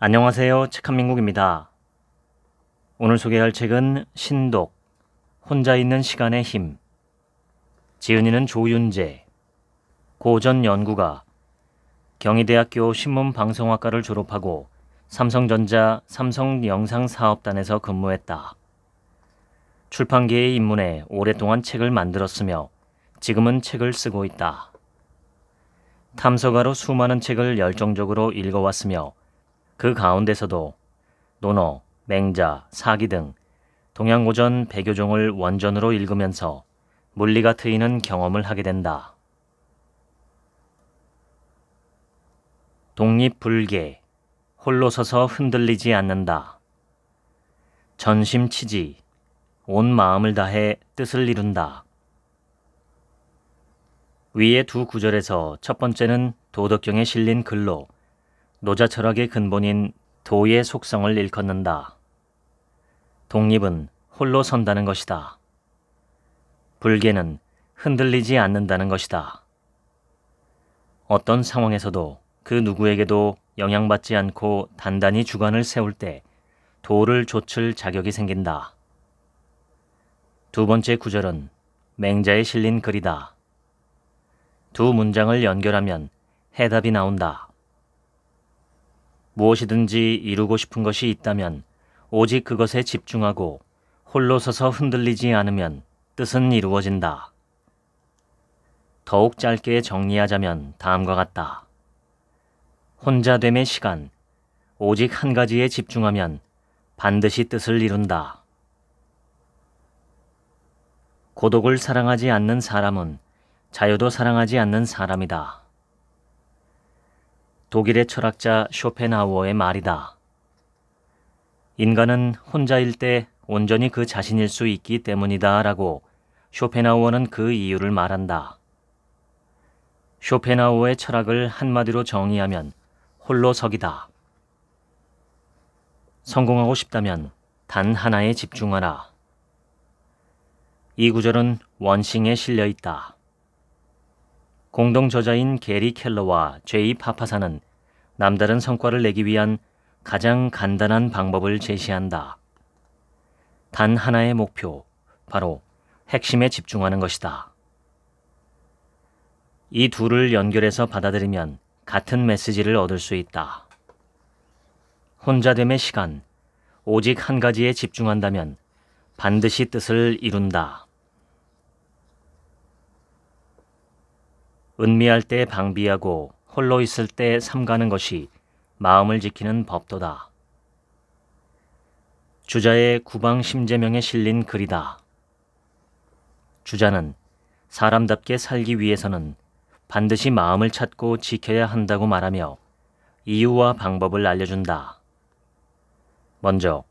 안녕하세요. 책한민국입니다. 오늘 소개할 책은 신독, 혼자 있는 시간의 힘, 지은이는 조윤재, 고전 연구가, 경희대학교 신문방송학과를 졸업하고 삼성전자 삼성영상사업단에서 근무했다. 출판계의입문에 오랫동안 책을 만들었으며 지금은 책을 쓰고 있다. 탐서가로 수많은 책을 열정적으로 읽어왔으며 그 가운데서도 논어, 맹자, 사기 등 동양고전 백여종을 원전으로 읽으면서 물리가 트이는 경험을 하게 된다. 독립불개 홀로 서서 흔들리지 않는다. 전심치지, 온 마음을 다해 뜻을 이룬다. 위의 두 구절에서 첫 번째는 도덕경에 실린 글로 노자 철학의 근본인 도의 속성을 일컫는다. 독립은 홀로 선다는 것이다. 불계는 흔들리지 않는다는 것이다. 어떤 상황에서도 그 누구에게도 영향받지 않고 단단히 주관을 세울 때 도를 좇을 자격이 생긴다. 두 번째 구절은 맹자에 실린 글이다. 두 문장을 연결하면 해답이 나온다. 무엇이든지 이루고 싶은 것이 있다면 오직 그것에 집중하고 홀로 서서 흔들리지 않으면 뜻은 이루어진다. 더욱 짧게 정리하자면 다음과 같다. 혼자됨의 시간, 오직 한 가지에 집중하면 반드시 뜻을 이룬다. 고독을 사랑하지 않는 사람은 자유도 사랑하지 않는 사람이다. 독일의 철학자 쇼펜하우어의 말이다. 인간은 혼자일 때 온전히 그 자신일 수 있기 때문이다 라고 쇼펜하우어는 그 이유를 말한다. 쇼펜하우어의 철학을 한마디로 정의하면 홀로석이다. 성공하고 싶다면 단 하나에 집중하라. 이 구절은 원싱에 실려 있다. 공동 저자인 게리 켈러와 제이 파파사는 남다른 성과를 내기 위한 가장 간단한 방법을 제시한다. 단 하나의 목표, 바로 핵심에 집중하는 것이다. 이 둘을 연결해서 받아들이면 같은 메시지를 얻을 수 있다. 혼자됨의 시간, 오직 한 가지에 집중한다면 반드시 뜻을 이룬다. 은미할 때 방비하고 홀로 있을 때 삼가는 것이 마음을 지키는 법도다. 주자의 구방 심재명에 실린 글이다. 주자는 사람답게 살기 위해서는 반드시 마음을 찾고 지켜야 한다고 말하며 이유와 방법을 알려준다. 먼저,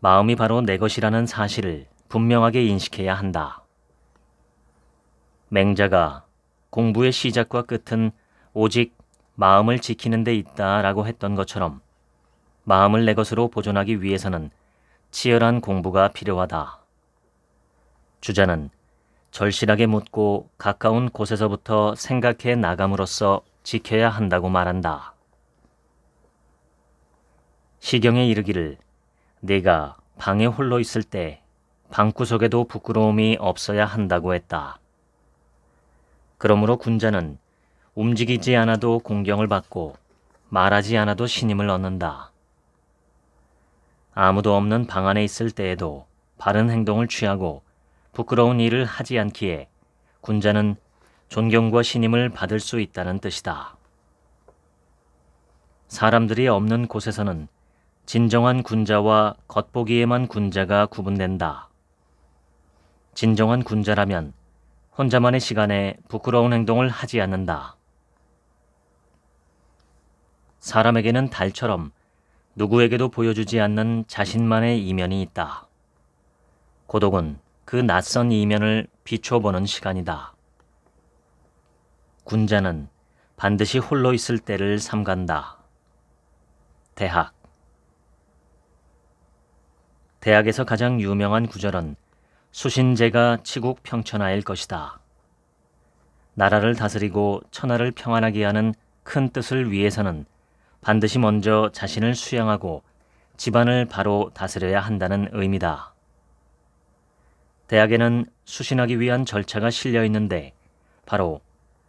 마음이 바로 내 것이라는 사실을 분명하게 인식해야 한다. 맹자가 공부의 시작과 끝은 오직 마음을 지키는 데 있다라고 했던 것처럼 마음을 내 것으로 보존하기 위해서는 치열한 공부가 필요하다. 주자는 절실하게 묻고 가까운 곳에서부터 생각해 나감으로써 지켜야 한다고 말한다. 시경에 이르기를 내가 방에 홀로 있을 때 방구석에도 부끄러움이 없어야 한다고 했다. 그러므로 군자는 움직이지 않아도 공경을 받고 말하지 않아도 신임을 얻는다. 아무도 없는 방 안에 있을 때에도 바른 행동을 취하고 부끄러운 일을 하지 않기에 군자는 존경과 신임을 받을 수 있다는 뜻이다. 사람들이 없는 곳에서는 진정한 군자와 겉보기에만 군자가 구분된다. 진정한 군자라면 혼자만의 시간에 부끄러운 행동을 하지 않는다. 사람에게는 달처럼 누구에게도 보여주지 않는 자신만의 이면이 있다. 고독은 그 낯선 이면을 비춰보는 시간이다. 군자는 반드시 홀로 있을 때를 삼간다. 대학 대학에서 가장 유명한 구절은 수신제가 치국 평천하일 것이다. 나라를 다스리고 천하를 평안하게 하는 큰 뜻을 위해서는 반드시 먼저 자신을 수양하고 집안을 바로 다스려야 한다는 의미다. 대학에는 수신하기 위한 절차가 실려 있는데 바로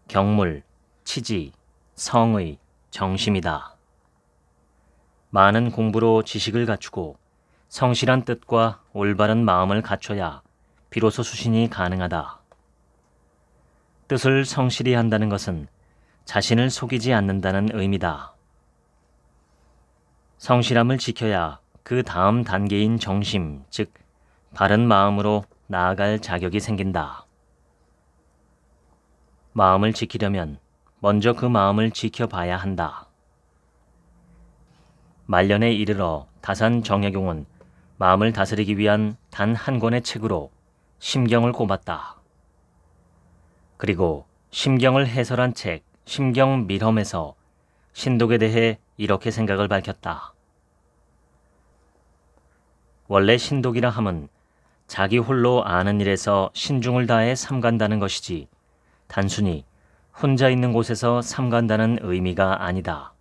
경물, 치지, 성의, 정심이다. 많은 공부로 지식을 갖추고 성실한 뜻과 올바른 마음을 갖춰야 비로소 수신이 가능하다. 뜻을 성실히 한다는 것은 자신을 속이지 않는다는 의미다. 성실함을 지켜야 그 다음 단계인 정심, 즉, 바른 마음으로 나아갈 자격이 생긴다. 마음을 지키려면 먼저 그 마음을 지켜봐야 한다. 말년에 이르러 다산 정약용은 마음을 다스리기 위한 단 한 권의 책으로 심경을 꼽았다. 그리고 심경을 해설한 책 심경 밀험에서 신독에 대해 이렇게 생각을 밝혔다. 원래 신독이라 함은 자기 홀로 아는 일에서 신중을 다해 삼간다는 것이지 단순히 혼자 있는 곳에서 삼간다는 의미가 아니다.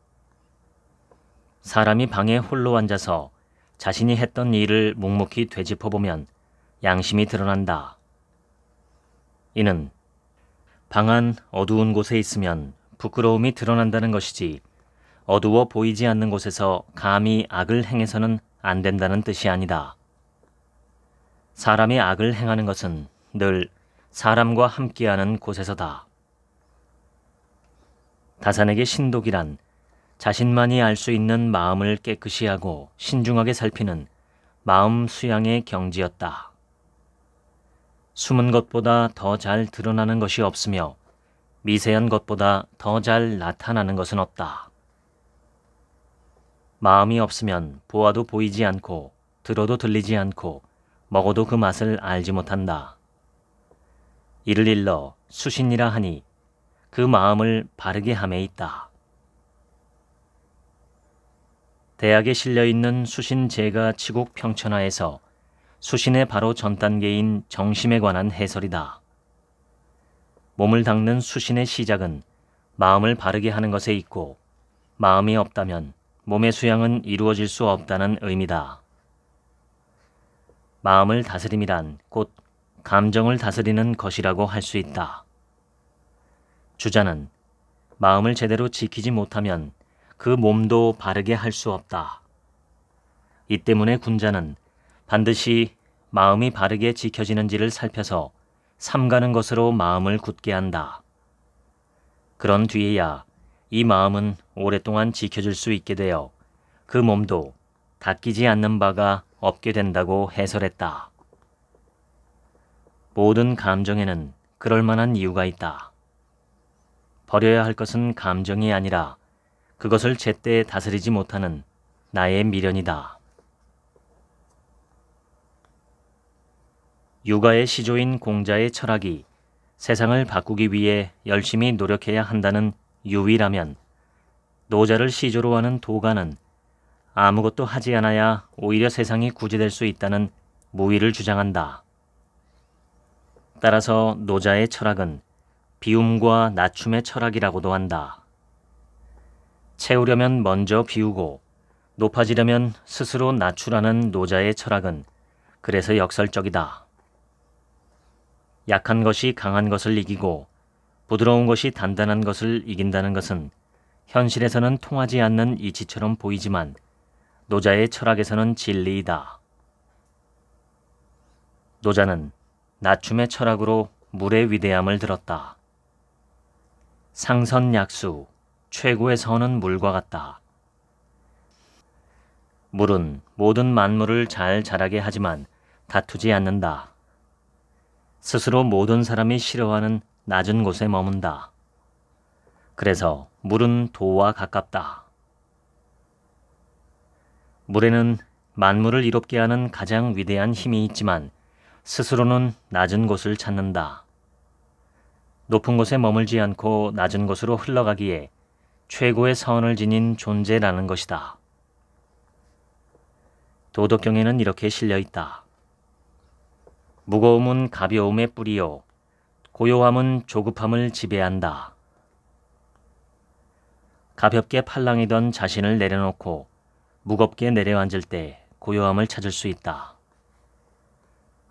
사람이 방에 홀로 앉아서 자신이 했던 일을 묵묵히 되짚어보면 양심이 드러난다. 이는 방안 어두운 곳에 있으면 부끄러움이 드러난다는 것이지 어두워 보이지 않는 곳에서 감히 악을 행해서는 안 된다는 뜻이 아니다. 사람이 악을 행하는 것은 늘 사람과 함께하는 곳에서다. 다산에게 신독이란 자신만이 알 수 있는 마음을 깨끗이 하고 신중하게 살피는 마음 수양의 경지였다. 숨은 것보다 더 잘 드러나는 것이 없으며 미세한 것보다 더 잘 나타나는 것은 없다. 마음이 없으면 보아도 보이지 않고 들어도 들리지 않고 먹어도 그 맛을 알지 못한다. 이를 일러 수신이라 하니 그 마음을 바르게 함에 있다. 대학에 실려 있는 수신 제가 치국 평천하에서 수신의 바로 전 단계인 정심에 관한 해설이다. 몸을 닦는 수신의 시작은 마음을 바르게 하는 것에 있고 마음이 없다면 몸의 수양은 이루어질 수 없다는 의미다. 마음을 다스림이란 곧 감정을 다스리는 것이라고 할 수 있다. 주자는 마음을 제대로 지키지 못하면 그 몸도 바르게 할 수 없다. 이 때문에 군자는 반드시 마음이 바르게 지켜지는지를 살펴서 삼가는 것으로 마음을 굳게 한다. 그런 뒤에야 이 마음은 오랫동안 지켜질 수 있게 되어 그 몸도 닦이지 않는 바가 없게 된다고 해설했다. 모든 감정에는 그럴 만한 이유가 있다. 버려야 할 것은 감정이 아니라 그것을 제때 다스리지 못하는 나의 미련이다. 육아의 시조인 공자의 철학이 세상을 바꾸기 위해 열심히 노력해야 한다는 유위라면 노자를 시조로 하는 도가는 아무것도 하지 않아야 오히려 세상이 구제될 수 있다는 무의를 주장한다. 따라서 노자의 철학은 비움과 낮춤의 철학이라고도 한다. 채우려면 먼저 비우고 높아지려면 스스로 낮추라는 노자의 철학은 그래서 역설적이다. 약한 것이 강한 것을 이기고 부드러운 것이 단단한 것을 이긴다는 것은 현실에서는 통하지 않는 이치처럼 보이지만 노자의 철학에서는 진리이다. 노자는 낮춤의 철학으로 물의 위대함을 들었다. 상선약수, 최고의 선은 물과 같다. 물은 모든 만물을 잘 자라게 하지만 다투지 않는다. 스스로 모든 사람이 싫어하는 낮은 곳에 머문다. 그래서 물은 도와 가깝다. 물에는 만물을 이롭게 하는 가장 위대한 힘이 있지만 스스로는 낮은 곳을 찾는다. 높은 곳에 머물지 않고 낮은 곳으로 흘러가기에 최고의 사원을 지닌 존재라는 것이다. 도덕경에는 이렇게 실려 있다. 무거움은 가벼움의 뿌리요. 고요함은 조급함을 지배한다. 가볍게 팔랑이던 자신을 내려놓고 무겁게 내려앉을 때 고요함을 찾을 수 있다.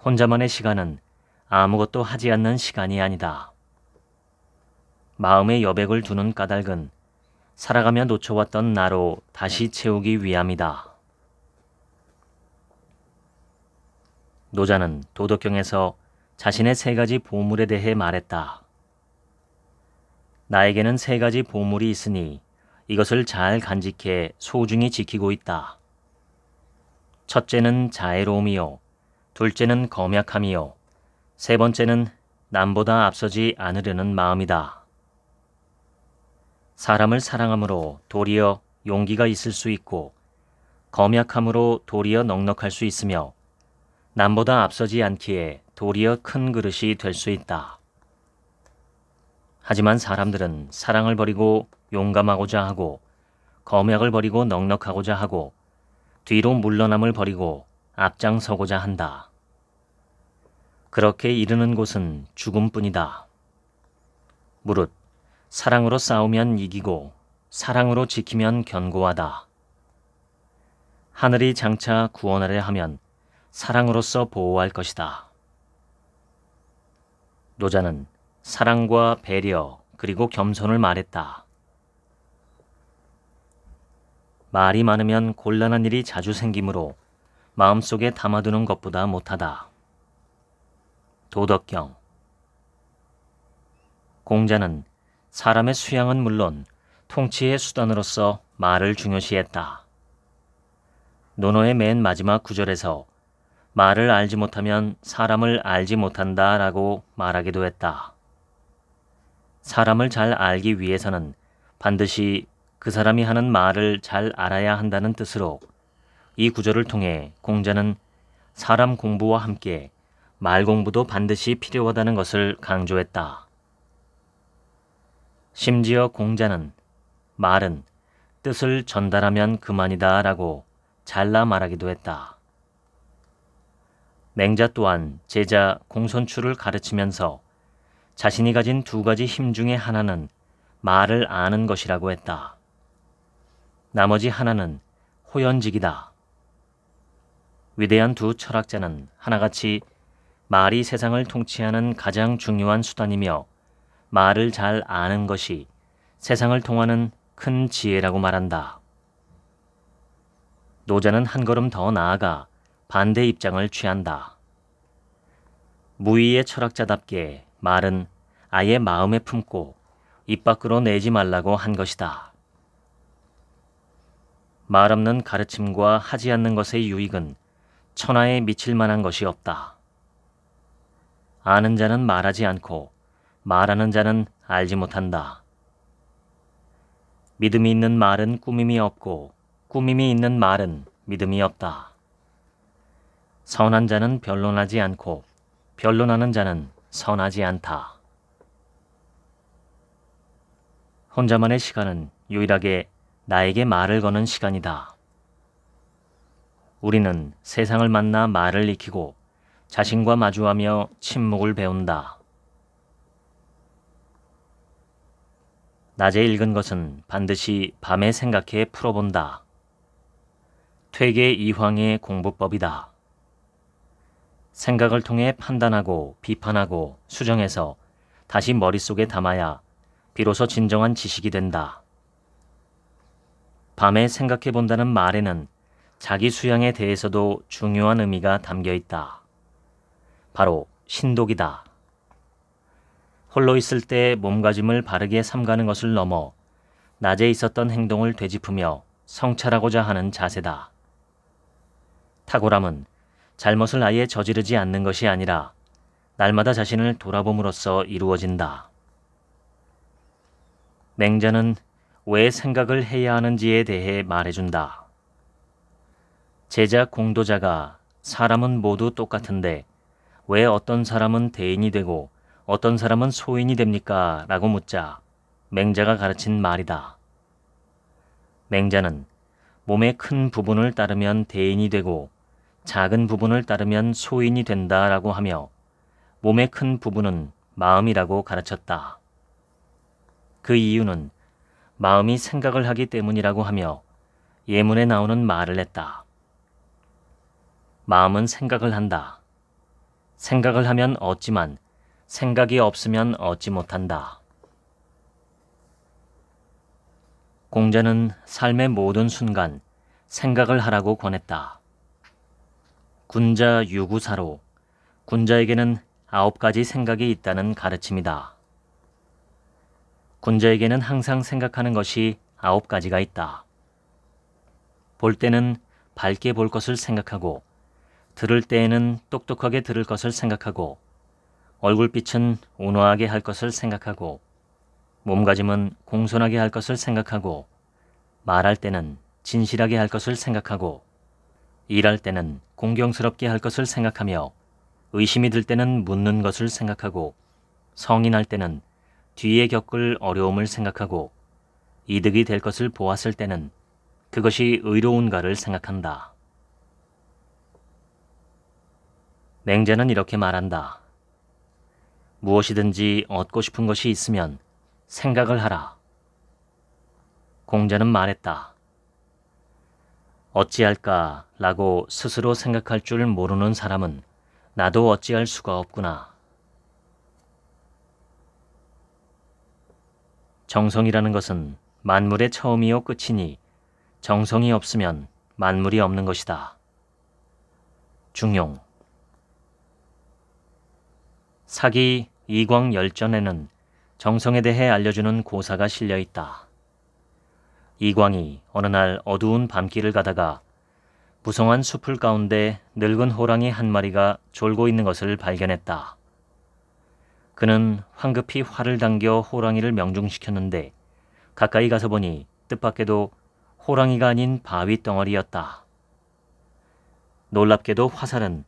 혼자만의 시간은 아무것도 하지 않는 시간이 아니다. 마음의 여백을 두는 까닭은 살아가며 놓쳐왔던 나로 다시 채우기 위함이다. 노자는 도덕경에서 자신의 세 가지 보물에 대해 말했다. 나에게는 세 가지 보물이 있으니 이것을 잘 간직해 소중히 지키고 있다. 첫째는 자애로움이요. 둘째는 검약함이요. 세 번째는 남보다 앞서지 않으려는 마음이다. 사람을 사랑함으로 도리어 용기가 있을 수 있고, 검약함으로 도리어 넉넉할 수 있으며, 남보다 앞서지 않기에 도리어 큰 그릇이 될 수 있다. 하지만 사람들은 사랑을 버리고 용감하고자 하고 검약을 버리고 넉넉하고자 하고 뒤로 물러남을 버리고 앞장서고자 한다. 그렇게 이르는 곳은 죽음뿐이다. 무릇 사랑으로 싸우면 이기고 사랑으로 지키면 견고하다. 하늘이 장차 구원하려 하면 사랑으로서 보호할 것이다. 노자는 사랑과 배려 그리고 겸손을 말했다. 말이 많으면 곤란한 일이 자주 생기므로 마음속에 담아두는 것보다 못하다. 도덕경 공자는 사람의 수양은 물론 통치의 수단으로서 말을 중요시했다. 논어의 맨 마지막 구절에서 말을 알지 못하면 사람을 알지 못한다 라고 말하기도 했다. 사람을 잘 알기 위해서는 반드시 그 사람이 하는 말을 잘 알아야 한다는 뜻으로 이 구절을 통해 공자는 사람 공부와 함께 말 공부도 반드시 필요하다는 것을 강조했다. 심지어 공자는 말은 뜻을 전달하면 그만이다 라고 잘라 말하기도 했다. 맹자 또한 제자 공손추를 가르치면서 자신이 가진 두 가지 힘 중에 하나는 말을 아는 것이라고 했다. 나머지 하나는 호연직이다. 위대한 두 철학자는 하나같이 말이 세상을 통치하는 가장 중요한 수단이며 말을 잘 아는 것이 세상을 통하는 큰 지혜라고 말한다. 노자는 한 걸음 더 나아가 반대 입장을 취한다. 무의의 철학자답게 말은 아예 마음에 품고 입 밖으로 내지 말라고 한 것이다. 말 없는 가르침과 하지 않는 것의 유익은 천하에 미칠 만한 것이 없다. 아는 자는 말하지 않고 말하는 자는 알지 못한다. 믿음이 있는 말은 꾸밈이 없고 꾸밈이 있는 말은 믿음이 없다. 선한 자는 변론하지 않고 변론하는 자는 선하지 않다. 혼자만의 시간은 유일하게 나에게 말을 거는 시간이다. 우리는 세상을 만나 말을 익히고 자신과 마주하며 침묵을 배운다. 낮에 읽은 것은 반드시 밤에 생각해 풀어본다. 퇴계 이황의 공부법이다. 생각을 통해 판단하고 비판하고 수정해서 다시 머릿속에 담아야 비로소 진정한 지식이 된다. 밤에 생각해 본다는 말에는 자기 수양에 대해서도 중요한 의미가 담겨 있다. 바로 신독이다. 홀로 있을 때 몸가짐을 바르게 삼가는 것을 넘어 낮에 있었던 행동을 되짚으며 성찰하고자 하는 자세다. 탁월함은 잘못을 아예 저지르지 않는 것이 아니라 날마다 자신을 돌아봄으로써 이루어진다. 맹자는 왜 생각을 해야 하는지에 대해 말해준다. 제자 공도자가 사람은 모두 똑같은데 왜 어떤 사람은 대인이 되고 어떤 사람은 소인이 됩니까? 라고 묻자 맹자가 가르친 말이다. 맹자는 몸의 큰 부분을 따르면 대인이 되고 작은 부분을 따르면 소인이 된다라고 하며 몸의 큰 부분은 마음이라고 가르쳤다. 그 이유는 마음이 생각을 하기 때문이라고 하며 예문에 나오는 말을 했다. 마음은 생각을 한다. 생각을 하면 얻지만 생각이 없으면 얻지 못한다. 공자는 삶의 모든 순간 생각을 하라고 권했다. 군자 유구사로 군자에게는 아홉 가지 생각이 있다는 가르침이다. 군자에게는 항상 생각하는 것이 아홉 가지가 있다. 볼 때는 밝게 볼 것을 생각하고, 들을 때에는 똑똑하게 들을 것을 생각하고, 얼굴빛은 온화하게 할 것을 생각하고, 몸가짐은 공손하게 할 것을 생각하고, 말할 때는 진실하게 할 것을 생각하고, 일할 때는 공경스럽게 할 것을 생각하며 의심이 들 때는 묻는 것을 생각하고 성인할 때는 뒤에 겪을 어려움을 생각하고 이득이 될 것을 보았을 때는 그것이 의로운가를 생각한다. 맹자는 이렇게 말한다. 무엇이든지 얻고 싶은 것이 있으면 생각을 하라. 공자는 말했다. 어찌할까 라고 스스로 생각할 줄 모르는 사람은 나도 어찌할 수가 없구나. 정성이라는 것은 만물의 처음이요 끝이니 정성이 없으면 만물이 없는 것이다. 중용 사기 이광 열전에는 정성에 대해 알려주는 고사가 실려 있다. 이광이 어느 날 어두운 밤길을 가다가 무성한 숲을 가운데 늙은 호랑이 한 마리가 졸고 있는 것을 발견했다. 그는 황급히 활을 당겨 호랑이를 명중시켰는데 가까이 가서 보니 뜻밖에도 호랑이가 아닌 바위 덩어리였다. 놀랍게도 화살은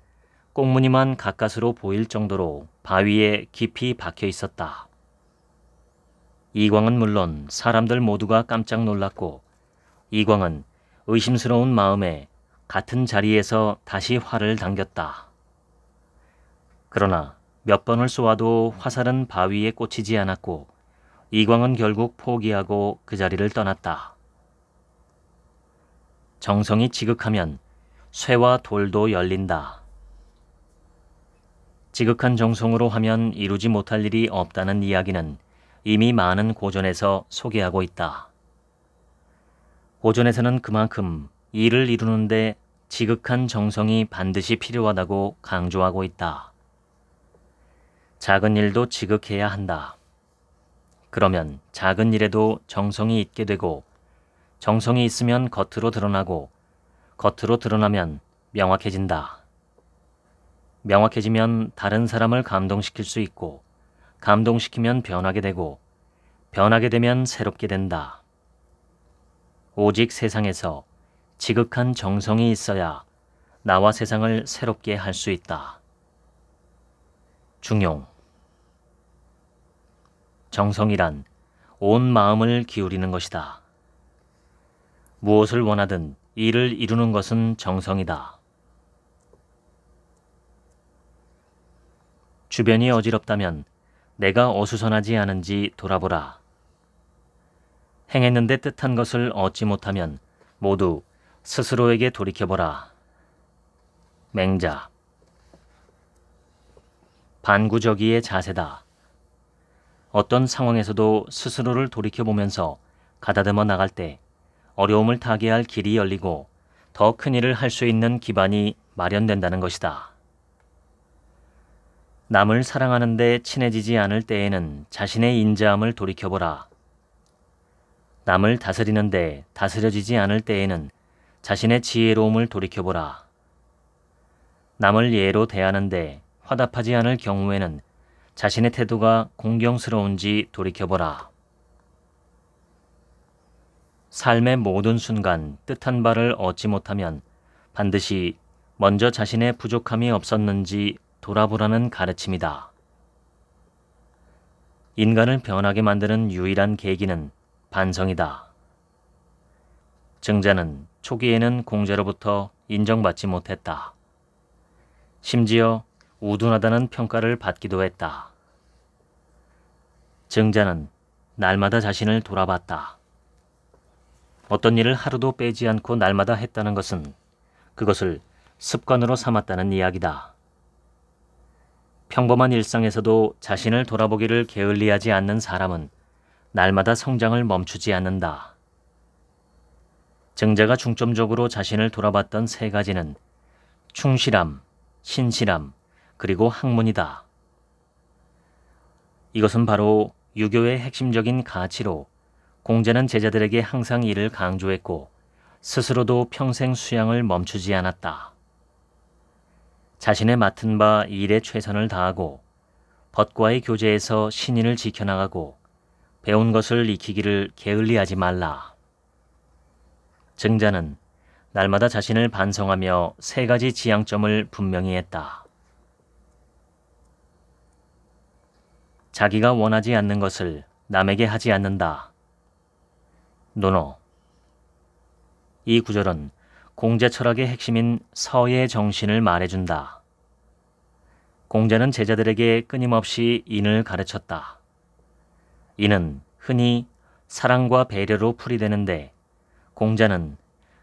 꽁무니만 가까스로 보일 정도로 바위에 깊이 박혀 있었다. 이광은 물론 사람들 모두가 깜짝 놀랐고 이광은 의심스러운 마음에 같은 자리에서 다시 활을 당겼다. 그러나 몇 번을 쏘아도 화살은 바위에 꽂히지 않았고 이광은 결국 포기하고 그 자리를 떠났다. 정성이 지극하면 쇠와 돌도 열린다. 지극한 정성으로 하면 이루지 못할 일이 없다는 이야기는 이미 많은 고전에서 소개하고 있다. 고전에서는 그만큼 일을 이루는데 지극한 정성이 반드시 필요하다고 강조하고 있다. 작은 일도 지극해야 한다. 그러면 작은 일에도 정성이 있게 되고 정성이 있으면 겉으로 드러나고 겉으로 드러나면 명확해진다. 명확해지면 다른 사람을 감동시킬 수 있고 감동시키면 변하게 되고 변하게 되면 새롭게 된다. 오직 세상에서 지극한 정성이 있어야 나와 세상을 새롭게 할 수 있다. 중용 정성이란 온 마음을 기울이는 것이다. 무엇을 원하든 이를 이루는 것은 정성이다. 주변이 어지럽다면 내가 어수선하지 않은지 돌아보라. 행했는데 뜻한 것을 얻지 못하면 모두 스스로에게 돌이켜보라. 맹자. 반구적이의 자세다. 어떤 상황에서도 스스로를 돌이켜보면서 가다듬어 나갈 때 어려움을 타개할 길이 열리고 더 큰 일을 할 수 있는 기반이 마련된다는 것이다. 남을 사랑하는데 친해지지 않을 때에는 자신의 인자함을 돌이켜보라. 남을 다스리는데 다스려지지 않을 때에는 자신의 지혜로움을 돌이켜보라. 남을 예로 대하는데 화답하지 않을 경우에는 자신의 태도가 공경스러운지 돌이켜보라. 삶의 모든 순간 뜻한 바를 얻지 못하면 반드시 먼저 자신의 부족함이 없었는지 돌아보라는 가르침이다. 인간을 변하게 만드는 유일한 계기는 반성이다. 증자는 초기에는 공자로부터 인정받지 못했다. 심지어 우둔하다는 평가를 받기도 했다. 증자는 날마다 자신을 돌아봤다. 어떤 일을 하루도 빼지 않고 날마다 했다는 것은 그것을 습관으로 삼았다는 이야기다. 평범한 일상에서도 자신을 돌아보기를 게을리하지 않는 사람은 날마다 성장을 멈추지 않는다. 증자가 중점적으로 자신을 돌아봤던 세 가지는 충실함, 신실함, 그리고 학문이다. 이것은 바로 유교의 핵심적인 가치로 공자는 제자들에게 항상 이를 강조했고 스스로도 평생 수양을 멈추지 않았다. 자신의 맡은 바 일에 최선을 다하고 벗과의 교제에서 신인을 지켜나가고 배운 것을 익히기를 게을리하지 말라. 증자는 날마다 자신을 반성하며 세 가지 지향점을 분명히 했다. 자기가 원하지 않는 것을 남에게 하지 않는다. 노노. 이 구절은 공자 철학의 핵심인 서의 정신을 말해준다. 공자는 제자들에게 끊임없이 인을 가르쳤다. 인은 흔히 사랑과 배려로 풀이되는데 공자는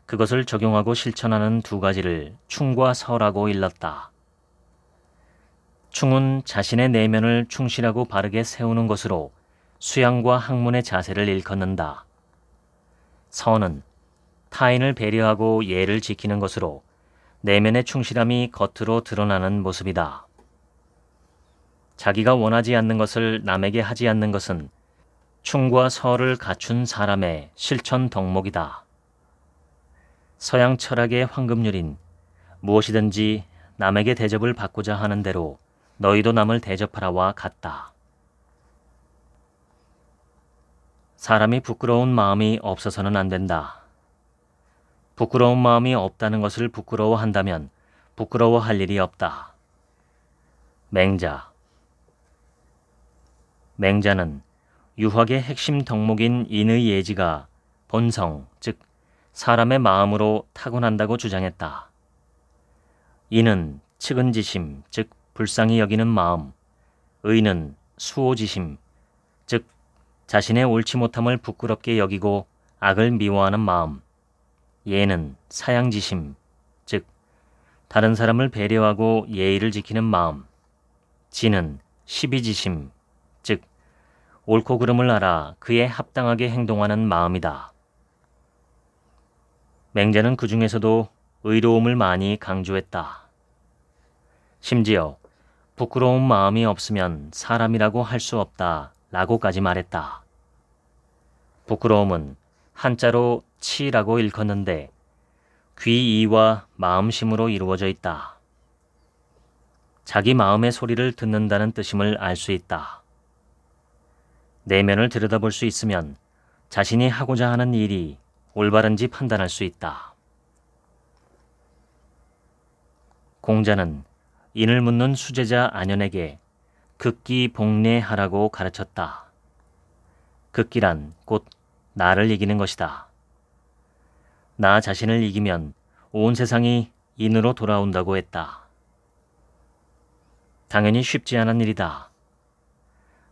그것을 적용하고 실천하는 두 가지를 충과 서라고 일렀다. 충은 자신의 내면을 충실하고 바르게 세우는 것으로 수양과 학문의 자세를 일컫는다. 서는 타인을 배려하고 예를 지키는 것으로 내면의 충실함이 겉으로 드러나는 모습이다. 자기가 원하지 않는 것을 남에게 하지 않는 것은 충과 설을 갖춘 사람의 실천 덕목이다. 서양 철학의 황금률인 무엇이든지 남에게 대접을 받고자 하는 대로 너희도 남을 대접하라와 같다. 사람이 부끄러운 마음이 없어서는 안 된다. 부끄러운 마음이 없다는 것을 부끄러워한다면 부끄러워할 일이 없다. 맹자 맹자는 유학의 핵심 덕목인 인의 예지가 본성, 즉 사람의 마음으로 타고난다고 주장했다. 이는 측은지심, 즉 불쌍히 여기는 마음, 의는 수호지심, 즉 자신의 옳지 못함을 부끄럽게 여기고 악을 미워하는 마음, 예는 사양지심, 즉 다른 사람을 배려하고 예의를 지키는 마음. 지는 시비지심, 즉 옳고 그름을 알아 그에 합당하게 행동하는 마음이다. 맹자는 그 중에서도 의로움을 많이 강조했다. 심지어 부끄러운 마음이 없으면 사람이라고 할 수 없다 라고까지 말했다. 부끄러움은 한자로 치라고 일컫는데 귀이와 마음심으로 이루어져 있다. 자기 마음의 소리를 듣는다는 뜻임을 알 수 있다. 내면을 들여다볼 수 있으면 자신이 하고자 하는 일이 올바른지 판단할 수 있다. 공자는 인을 묻는 수제자 안연에게 극기 복례하라고 가르쳤다. 극기란 곧 나를 이기는 것이다. 나 자신을 이기면 온 세상이 인으로 돌아온다고 했다. 당연히 쉽지 않은 일이다.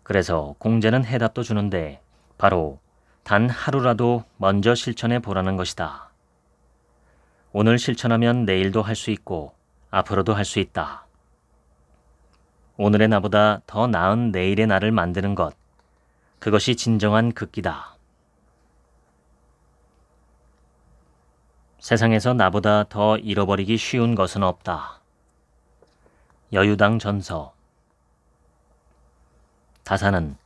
그래서 공제는 해답도 주는데 바로 단 하루라도 먼저 실천해 보라는 것이다. 오늘 실천하면 내일도 할 수 있고 앞으로도 할 수 있다. 오늘의 나보다 더 나은 내일의 나를 만드는 것. 그것이 진정한 극기다. 세상에서 나보다 더 잃어버리기 쉬운 것은 없다. 여유당 전서 다산은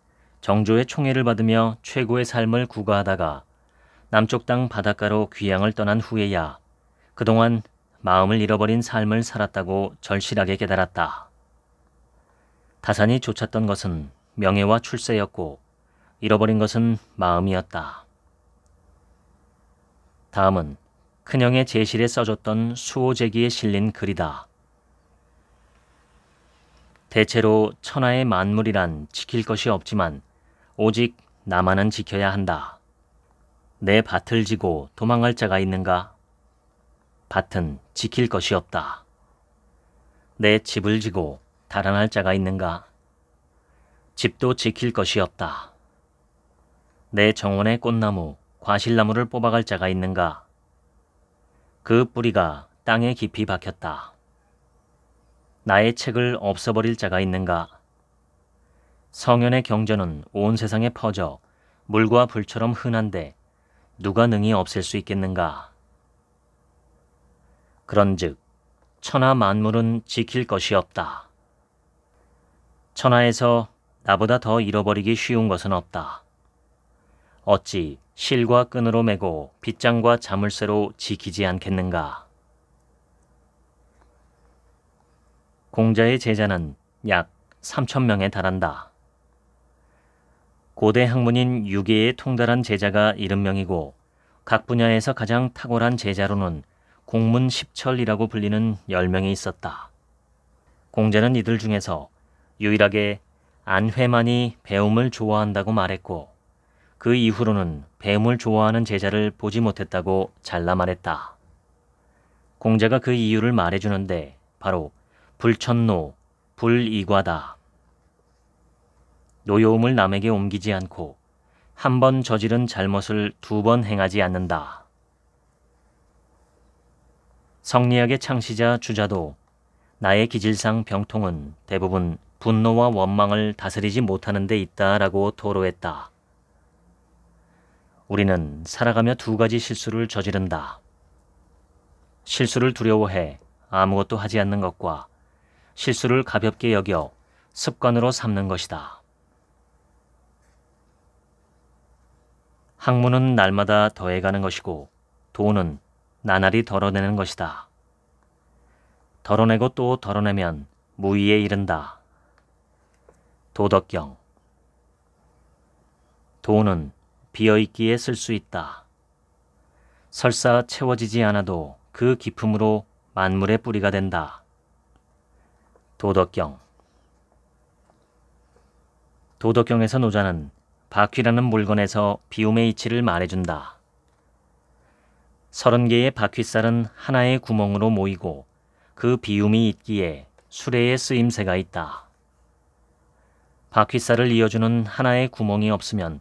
정조의 총애를 받으며 최고의 삶을 구가하다가 남쪽 땅 바닷가로 귀양을 떠난 후에야 그동안 마음을 잃어버린 삶을 살았다고 절실하게 깨달았다. 다산이 쫓았던 것은 명예와 출세였고 잃어버린 것은 마음이었다. 다음은 큰형의 제실에 써줬던 수호제기에 실린 글이다. 대체로 천하의 만물이란 지킬 것이 없지만 오직 나만은 지켜야 한다. 내 밭을 지고 도망갈 자가 있는가? 밭은 지킬 것이 없다. 내 집을 지고 달아날 자가 있는가? 집도 지킬 것이 없다. 내 정원의 꽃나무, 과실나무를 뽑아갈 자가 있는가? 그 뿌리가 땅에 깊이 박혔다. 나의 책을 없어버릴 자가 있는가? 성현의 경전은 온 세상에 퍼져 물과 불처럼 흔한데 누가 능히 없앨 수 있겠는가? 그런즉 천하 만물은 지킬 것이 없다. 천하에서 나보다 더 잃어버리기 쉬운 것은 없다. 어찌 실과 끈으로 매고 빗장과 자물쇠로 지키지 않겠는가. 공자의 제자는 약 3천 명에 달한다. 고대 학문인 유계의 통달한 제자가 70명이고 각 분야에서 가장 탁월한 제자로는 공문 1 0철이라고 불리는 10명이 있었다. 공자는 이들 중에서 유일하게 안회만이 배움을 좋아한다고 말했고 그 이후로는 뱀을 좋아하는 제자를 보지 못했다고 잘라 말했다. 공자가 그 이유를 말해주는데 바로 불천노, 불이과다. 노여움을 남에게 옮기지 않고 한 번 저지른 잘못을 두 번 행하지 않는다. 성리학의 창시자 주자도 나의 기질상 병통은 대부분 분노와 원망을 다스리지 못하는 데 있다라고 토로했다. 우리는 살아가며 두 가지 실수를 저지른다. 실수를 두려워해 아무것도 하지 않는 것과 실수를 가볍게 여겨 습관으로 삼는 것이다. 학문은 날마다 더해가는 것이고 돈은 나날이 덜어내는 것이다. 덜어내고 또 덜어내면 무위에 이른다. 도덕경 돈은 비어있기에 쓸 수 있다. 설사 채워지지 않아도 그 기품으로 만물의 뿌리가 된다. 도덕경 도덕경에서 노자는 바퀴라는 물건에서 비움의 이치를 말해준다. 서른 개의 바퀴살은 하나의 구멍으로 모이고 그 비움이 있기에 수레에 쓰임새가 있다. 바퀴살을 이어주는 하나의 구멍이 없으면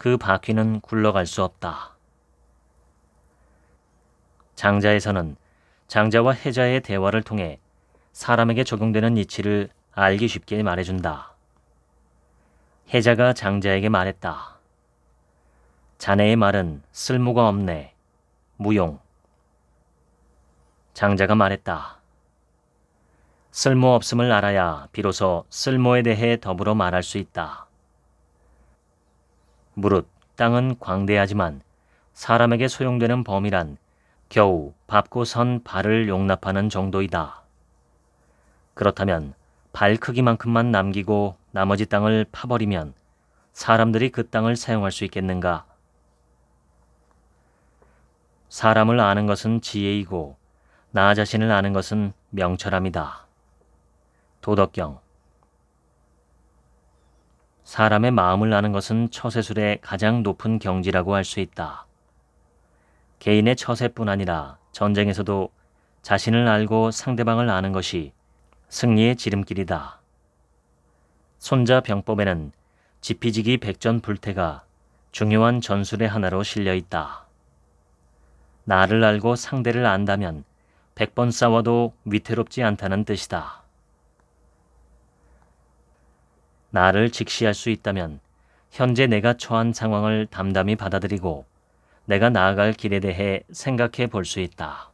그 바퀴는 굴러갈 수 없다. 장자에서는 장자와 해자의 대화를 통해 사람에게 적용되는 이치를 알기 쉽게 말해준다. 해자가 장자에게 말했다. 자네의 말은 쓸모가 없네. 무용. 장자가 말했다. 쓸모 없음을 알아야 비로소 쓸모에 대해 더불어 말할 수 있다. 무릇 땅은 광대하지만 사람에게 소용되는 범위란 겨우 밟고 선 발을 용납하는 정도이다. 그렇다면 발 크기만큼만 남기고 나머지 땅을 파버리면 사람들이 그 땅을 사용할 수 있겠는가? 사람을 아는 것은 지혜이고 나 자신을 아는 것은 명철함이다. 도덕경 사람의 마음을 아는 것은 처세술의 가장 높은 경지라고 할 수 있다. 개인의 처세뿐 아니라 전쟁에서도 자신을 알고 상대방을 아는 것이 승리의 지름길이다. 손자 병법에는 지피지기 백전불태가 중요한 전술의 하나로 실려 있다. 나를 알고 상대를 안다면 백번 싸워도 위태롭지 않다는 뜻이다. 나를 직시할 수 있다면 현재 내가 처한 상황을 담담히 받아들이고 내가 나아갈 길에 대해 생각해 볼 수 있다.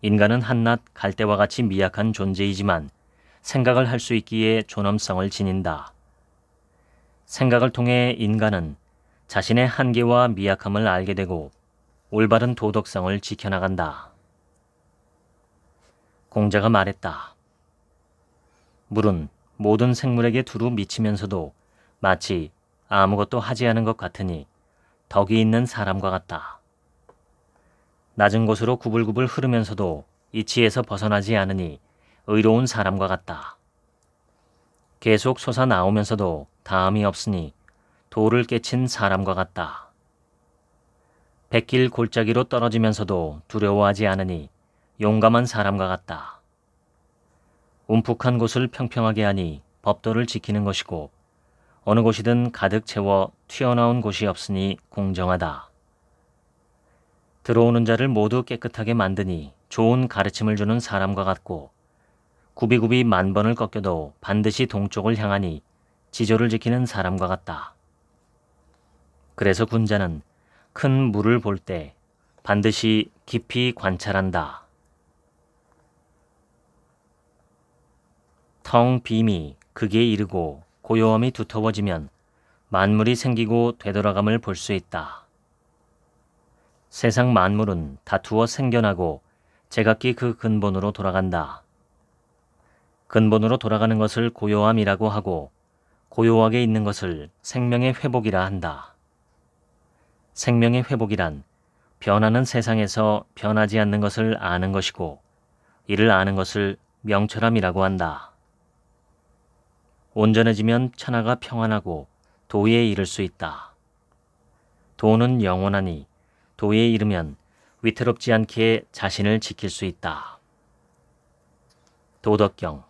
인간은 한낱 갈대와 같이 미약한 존재이지만 생각을 할 수 있기에 존엄성을 지닌다. 생각을 통해 인간은 자신의 한계와 미약함을 알게 되고 올바른 도덕성을 지켜나간다. 공자가 말했다. 물은 모든 생물에게 두루 미치면서도 마치 아무것도 하지 않은 것 같으니 덕이 있는 사람과 같다. 낮은 곳으로 구불구불 흐르면서도 이치에서 벗어나지 않으니 의로운 사람과 같다. 계속 솟아 나오면서도 다음이 없으니 돌을 깨친 사람과 같다. 백길 골짜기로 떨어지면서도 두려워하지 않으니 용감한 사람과 같다. 움푹한 곳을 평평하게 하니 법도를 지키는 것이고 어느 곳이든 가득 채워 튀어나온 곳이 없으니 공정하다. 들어오는 자를 모두 깨끗하게 만드니 좋은 가르침을 주는 사람과 같고 구비구비 만 번을 꺾여도 반드시 동쪽을 향하니 지조를 지키는 사람과 같다. 그래서 군자는 큰 물을 볼 때 반드시 깊이 관찰한다. 텅 빔이 극에 이르고 고요함이 두터워지면 만물이 생기고 되돌아감을 볼 수 있다. 세상 만물은 다투어 생겨나고 제각기 그 근본으로 돌아간다. 근본으로 돌아가는 것을 고요함이라고 하고 고요하게 있는 것을 생명의 회복이라 한다. 생명의 회복이란 변하는 세상에서 변하지 않는 것을 아는 것이고 이를 아는 것을 명철함이라고 한다. 온전해지면 천하가 평안하고 도에 이를 수 있다. 도는 영원하니 도에 이르면 위태롭지 않게 자신을 지킬 수 있다. 도덕경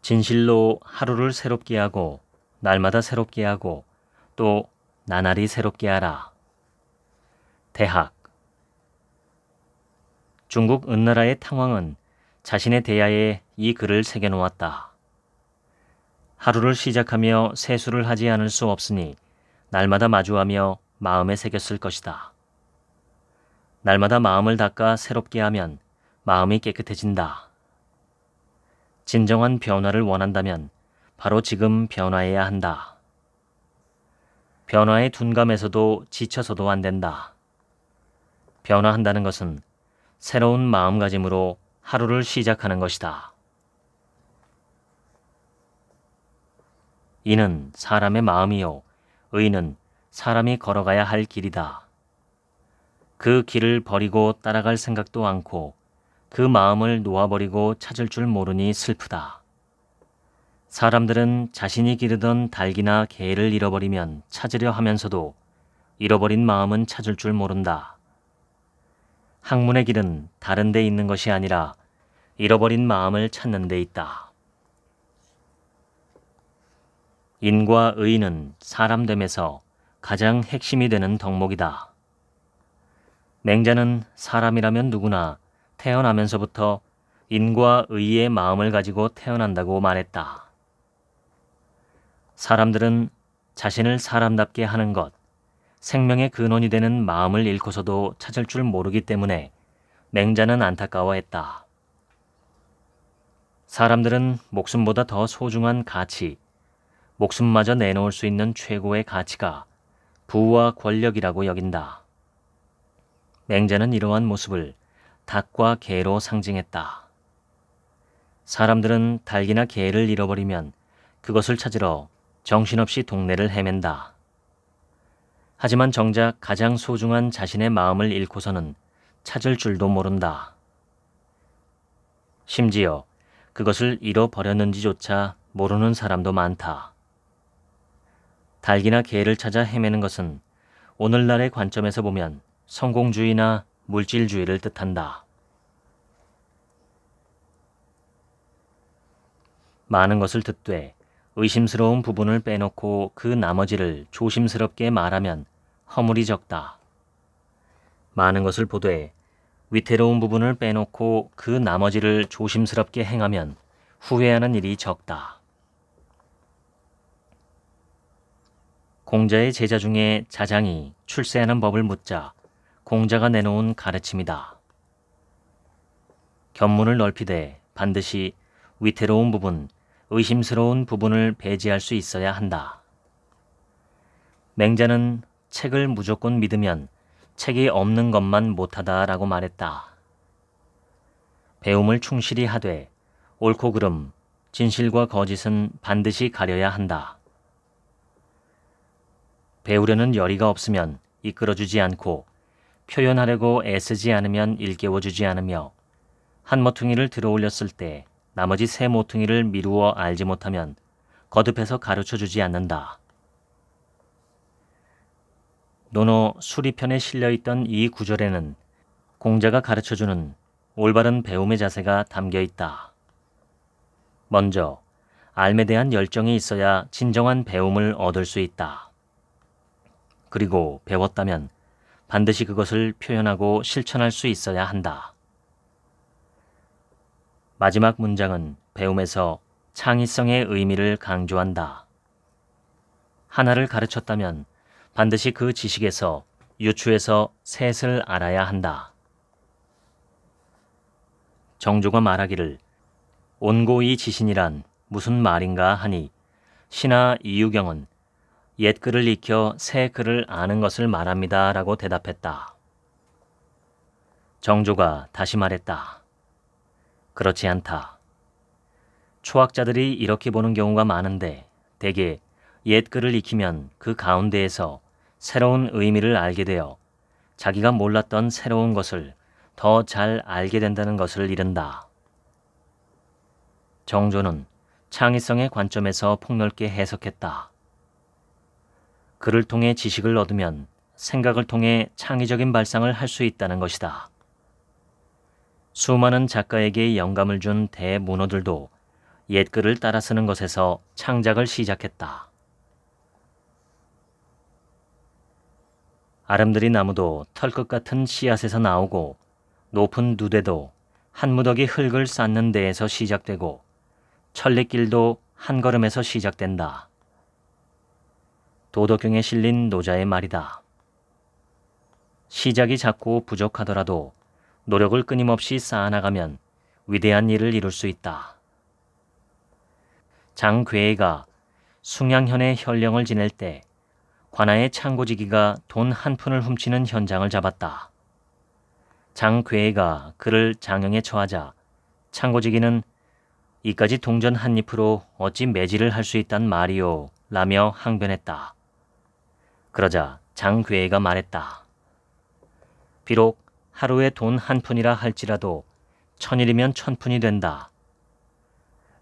진실로 하루를 새롭게 하고 날마다 새롭게 하고 또 나날이 새롭게 하라. 대학 중국 은나라의 탕왕은 자신의 대야에 이 글을 새겨놓았다. 하루를 시작하며 세수를 하지 않을 수 없으니 날마다 마주하며 마음에 새겼을 것이다. 날마다 마음을 닦아 새롭게 하면 마음이 깨끗해진다. 진정한 변화를 원한다면 바로 지금 변화해야 한다. 변화에 둔감해서도 지쳐서도 안 된다. 변화한다는 것은 새로운 마음가짐으로 하루를 시작하는 것이다. 이는 사람의 마음이요 의는 사람이 걸어가야 할 길이다. 그 길을 버리고 따라갈 생각도 않고 그 마음을 놓아버리고 찾을 줄 모르니 슬프다. 사람들은 자신이 기르던 닭이나 개를 잃어버리면 찾으려 하면서도 잃어버린 마음은 찾을 줄 모른다. 학문의 길은 다른 데 있는 것이 아니라 잃어버린 마음을 찾는 데 있다. 인과 의는 사람됨에서 가장 핵심이 되는 덕목이다. 맹자는 사람이라면 누구나 태어나면서부터 인과 의의 마음을 가지고 태어난다고 말했다. 사람들은 자신을 사람답게 하는 것, 생명의 근원이 되는 마음을 잃고서도 찾을 줄 모르기 때문에 맹자는 안타까워했다. 사람들은 목숨보다 더 소중한 가치, 목숨마저 내놓을 수 있는 최고의 가치가 부와 권력이라고 여긴다. 맹자는 이러한 모습을 닭과 개로 상징했다. 사람들은 닭이나 개를 잃어버리면 그것을 찾으러 정신없이 동네를 헤맨다. 하지만 정작 가장 소중한 자신의 마음을 잃고서는 찾을 줄도 모른다. 심지어 그것을 잃어버렸는지조차 모르는 사람도 많다. 달기나 개를 찾아 헤매는 것은 오늘날의 관점에서 보면 성공주의나 물질주의를 뜻한다. 많은 것을 듣되 의심스러운 부분을 빼놓고 그 나머지를 조심스럽게 말하면 허물이 적다. 많은 것을 보되 위태로운 부분을 빼놓고 그 나머지를 조심스럽게 행하면 후회하는 일이 적다. 공자의 제자 중에 자장이 출세하는 법을 묻자 공자가 내놓은 가르침이다. 견문을 넓히되 반드시 위태로운 부분, 의심스러운 부분을 배제할 수 있어야 한다. 맹자는 책을 무조건 믿으면 책이 없는 것만 못하다라고 말했다. 배움을 충실히 하되 옳고 그름, 진실과 거짓은 반드시 가려야 한다. 배우려는 열의가 없으면 이끌어주지 않고 표현하려고 애쓰지 않으면 일깨워주지 않으며 한 모퉁이를 들어올렸을 때 나머지 세 모퉁이를 미루어 알지 못하면 거듭해서 가르쳐주지 않는다. 노노 수리편에 실려있던 이 구절에는 공자가 가르쳐주는 올바른 배움의 자세가 담겨 있다. 먼저, 알에 대한 열정이 있어야 진정한 배움을 얻을 수 있다. 그리고 배웠다면 반드시 그것을 표현하고 실천할 수 있어야 한다. 마지막 문장은 배움에서 창의성의 의미를 강조한다. 하나를 가르쳤다면 반드시 그 지식에서 유추해서 셋을 알아야 한다. 정조가 말하기를 온고이 지신이란 무슨 말인가 하니 신하 이유경은 옛 글을 익혀 새 글을 아는 것을 말합니다. 라고 대답했다. 정조가 다시 말했다. 그렇지 않다. 초학자들이 이렇게 보는 경우가 많은데 대개 옛 글을 익히면 그 가운데에서 새로운 의미를 알게 되어 자기가 몰랐던 새로운 것을 더 잘 알게 된다는 것을 이른다. 정조는 창의성의 관점에서 폭넓게 해석했다. 그를 통해 지식을 얻으면 생각을 통해 창의적인 발상을 할 수 있다는 것이다. 수많은 작가에게 영감을 준대문어들도 옛글을 따라 쓰는 것에서 창작을 시작했다. 아름드리 나무도 털끝 같은 씨앗에서 나오고 높은 누대도 한 무더기 흙을 쌓는 데에서 시작되고 천리길도 한 걸음에서 시작된다. 도덕경에 실린 노자의 말이다. 시작이 작고 부족하더라도 노력을 끊임없이 쌓아나가면 위대한 일을 이룰 수 있다. 장괴가 이 숭양현의 현령을 지낼 때 관아의 창고지기가 돈 한 푼을 훔치는 현장을 잡았다. 장괴가 이 그를 장영에 처하자 창고지기는 이까지 동전 한잎으로 어찌 매질을 할 수 있단 말이오 라며 항변했다. 그러자 장괴가 이 말했다. 비록 하루에 돈 한 푼이라 할지라도 천일이면 천 푼이 된다.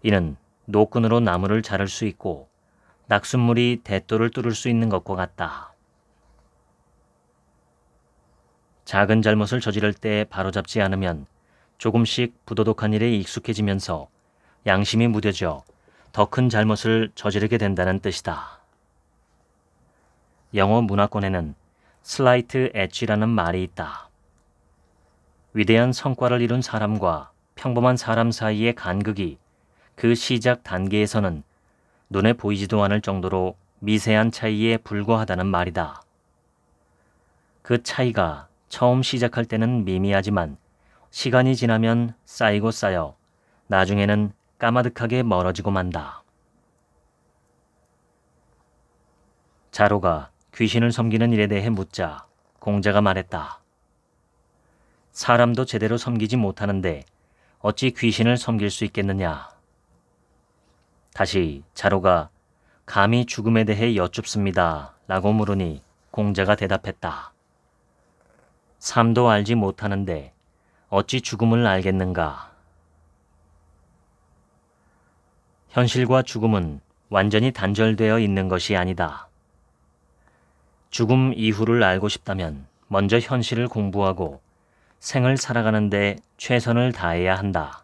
이는 노끈으로 나무를 자를 수 있고 낙순물이 대또를 뚫을 수 있는 것과 같다. 작은 잘못을 저지를 때 바로잡지 않으면 조금씩 부도덕한 일에 익숙해지면서 양심이 무뎌져 더 큰 잘못을 저지르게 된다는 뜻이다. 영어 문화권에는 슬라이트 엣지라는 말이 있다. 위대한 성과를 이룬 사람과 평범한 사람 사이의 간극이 그 시작 단계에서는 눈에 보이지도 않을 정도로 미세한 차이에 불과하다는 말이다. 그 차이가 처음 시작할 때는 미미하지만 시간이 지나면 쌓이고 쌓여 나중에는 까마득하게 멀어지고 만다. 자로가 귀신을 섬기는 일에 대해 묻자 공자가 말했다. 사람도 제대로 섬기지 못하는데 어찌 귀신을 섬길 수 있겠느냐. 다시 자로가 감히 죽음에 대해 여쭙습니다. 라고 물으니 공자가 대답했다. 삶도 알지 못하는데 어찌 죽음을 알겠는가. 현실과 죽음은 완전히 단절되어 있는 것이 아니다. 죽음 이후를 알고 싶다면 먼저 현실을 공부하고 생을 살아가는데 최선을 다해야 한다.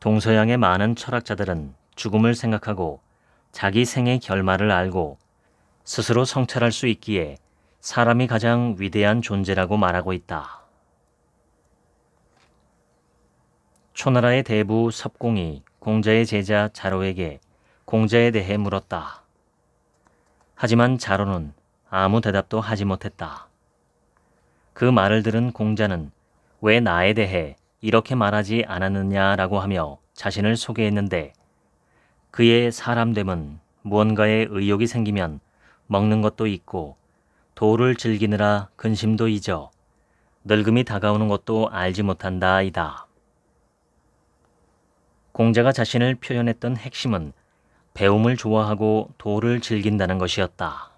동서양의 많은 철학자들은 죽음을 생각하고 자기 생의 결말을 알고 스스로 성찰할 수 있기에 사람이 가장 위대한 존재라고 말하고 있다. 초나라의 대부 섭공이 공자의 제자 자로에게 공자에 대해 물었다. 하지만 자로는 아무 대답도 하지 못했다. 그 말을 들은 공자는 왜 나에 대해 이렇게 말하지 않았느냐라고 하며 자신을 소개했는데 그의 사람됨은 무언가에 의욕이 생기면 먹는 것도 있고 도를 즐기느라 근심도 잊어 늙음이 다가오는 것도 알지 못한다이다. 공자가 자신을 표현했던 핵심은 배움을 좋아하고 도를 즐긴다는 것이었다.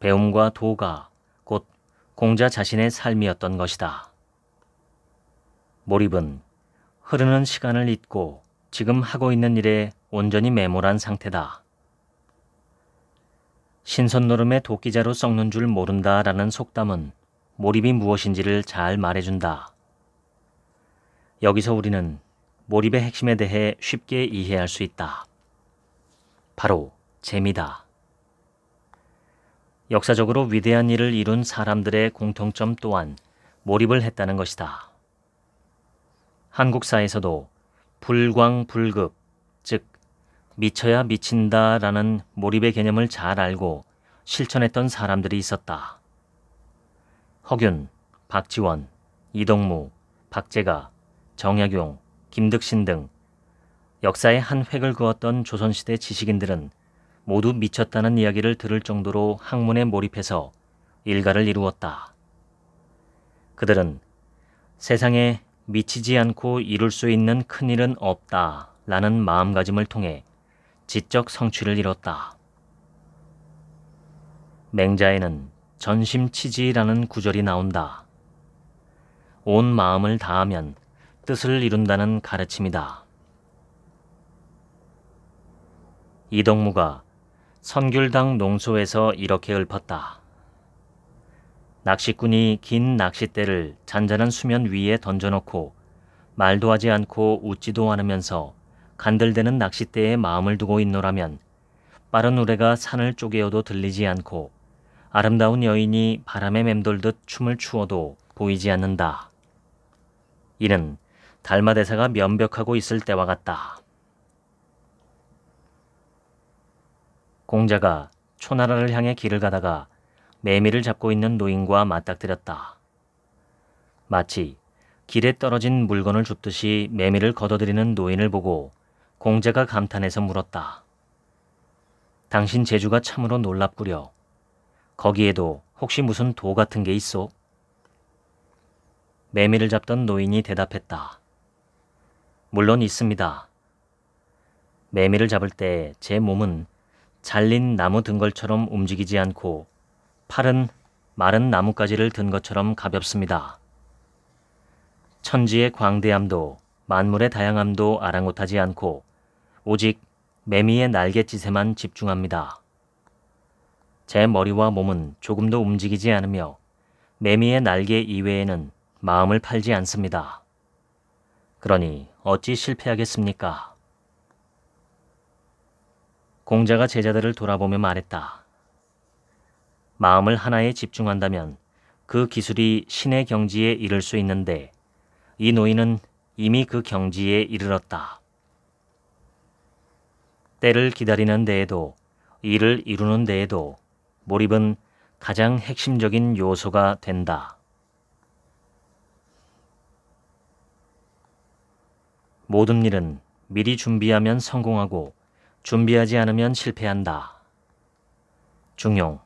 배움과 도가 곧 공자 자신의 삶이었던 것이다. 몰입은 흐르는 시간을 잊고 지금 하고 있는 일에 온전히 매몰한 상태다. 신선노름의 도끼자로 썩는 줄 모른다라는 속담은 몰입이 무엇인지를 잘 말해준다. 여기서 우리는 몰입의 핵심에 대해 쉽게 이해할 수 있다. 바로 재미다. 역사적으로 위대한 일을 이룬 사람들의 공통점 또한 몰입을 했다는 것이다. 한국사에서도 불광불급, 즉 미쳐야 미친다라는 몰입의 개념을 잘 알고 실천했던 사람들이 있었다. 허균, 박지원, 이동무, 박재가, 정약용, 김득신 등 역사의 한 획을 그었던 조선시대 지식인들은 모두 미쳤다는 이야기를 들을 정도로 학문에 몰입해서 일가를 이루었다. 그들은 세상에 미치지 않고 이룰 수 있는 큰 일은 없다 라는 마음가짐을 통해 지적 성취를 이뤘다. 맹자에는 전심치지라는 구절이 나온다. 온 마음을 다하면 뜻을 이룬다는 가르침이다. 이동무가 선귤당 농소에서 이렇게 읊었다. 낚시꾼이 긴 낚싯대를 잔잔한 수면 위에 던져놓고 말도 하지 않고 웃지도 않으면서 간들대는 낚싯대에 마음을 두고 있노라면 빠른 노래가 산을 쪼개어도 들리지 않고 아름다운 여인이 바람에 맴돌듯 춤을 추어도 보이지 않는다. 이는 달마대사가 면벽하고 있을 때와 같다. 공자가 초나라를 향해 길을 가다가 매미를 잡고 있는 노인과 맞닥뜨렸다. 마치 길에 떨어진 물건을 줍듯이 매미를 걷어들이는 노인을 보고 공자가 감탄해서 물었다. 당신 재주가 참으로 놀랍구려. 거기에도 혹시 무슨 도 같은 게 있소? 매미를 잡던 노인이 대답했다. 물론 있습니다. 매미를 잡을 때 제 몸은 잘린 나무 든것처럼 움직이지 않고 팔은 마른 나뭇가지를 든 것처럼 가볍습니다. 천지의 광대함도 만물의 다양함도 아랑곳하지 않고 오직 매미의 날갯짓에만 집중합니다. 제 머리와 몸은 조금도 움직이지 않으며 매미의 날개 이외에는 마음을 팔지 않습니다. 그러니 어찌 실패하겠습니까? 공자가 제자들을 돌아보며 말했다. 마음을 하나에 집중한다면 그 기술이 신의 경지에 이를 수 있는데 이 노인은 이미 그 경지에 이르렀다. 때를 기다리는 데에도 일을 이루는 데에도 몰입은 가장 핵심적인 요소가 된다. 모든 일은 미리 준비하면 성공하고 준비하지 않으면 실패한다. 중용.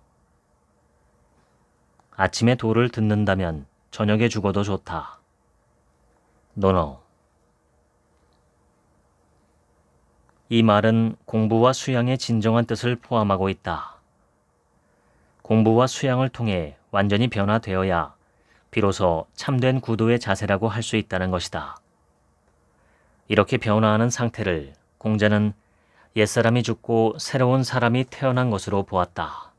아침에 돌을 듣는다면 저녁에 죽어도 좋다. 노노. 이 말은 공부와 수양의 진정한 뜻을 포함하고 있다. 공부와 수양을 통해 완전히 변화되어야 비로소 참된 구도의 자세라고 할 수 있다는 것이다. 이렇게 변화하는 상태를 공자는 옛사람이 죽고 새로운 사람이 태어난 것으로 보았다.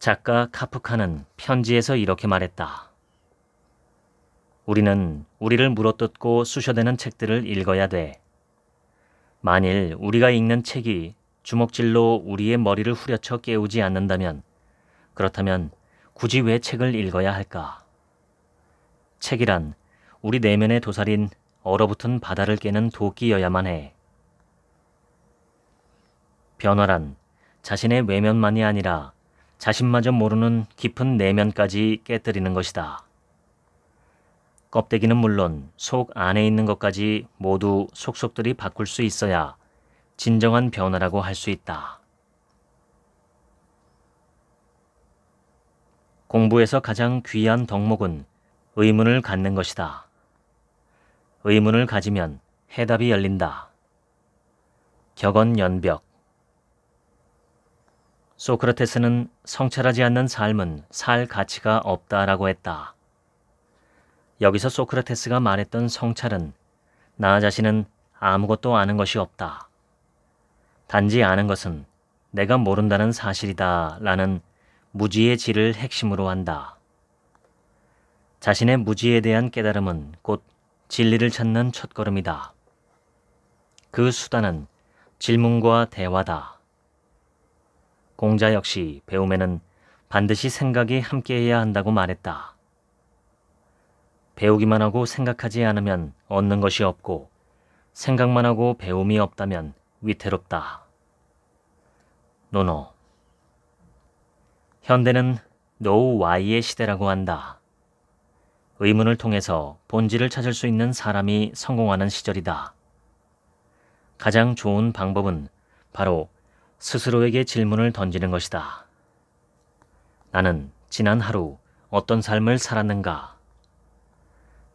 작가 카프카는 편지에서 이렇게 말했다. 우리는 우리를 물어뜯고 쑤셔대는 책들을 읽어야 돼. 만일 우리가 읽는 책이 주먹질로 우리의 머리를 후려쳐 깨우지 않는다면, 그렇다면 굳이 왜 책을 읽어야 할까? 책이란 우리 내면의 도살인 얼어붙은 바다를 깨는 도끼여야만 해. 변화란 자신의 외면만이 아니라 자신마저 모르는 깊은 내면까지 깨뜨리는 것이다. 껍데기는 물론 속 안에 있는 것까지 모두 속속들이 바꿀 수 있어야 진정한 변화라고 할 수 있다. 공부에서 가장 귀한 덕목은 의문을 갖는 것이다. 의문을 가지면 해답이 열린다. 격언 연벽 소크라테스는 성찰하지 않는 삶은 살 가치가 없다라고 했다. 여기서 소크라테스가 말했던 성찰은 나 자신은 아무것도 아는 것이 없다. 단지 아는 것은 내가 모른다는 사실이다 라는 무지의 질을 핵심으로 한다. 자신의 무지에 대한 깨달음은 곧 진리를 찾는 첫걸음이다. 그 수단은 질문과 대화다. 공자 역시 배움에는 반드시 생각이 함께해야 한다고 말했다. 배우기만 하고 생각하지 않으면 얻는 것이 없고 생각만 하고 배움이 없다면 위태롭다. 노노 현대는 노 no w 의 시대라고 한다. 의문을 통해서 본질을 찾을 수 있는 사람이 성공하는 시절이다. 가장 좋은 방법은 바로 스스로에게 질문을 던지는 것이다. 나는 지난 하루 어떤 삶을 살았는가?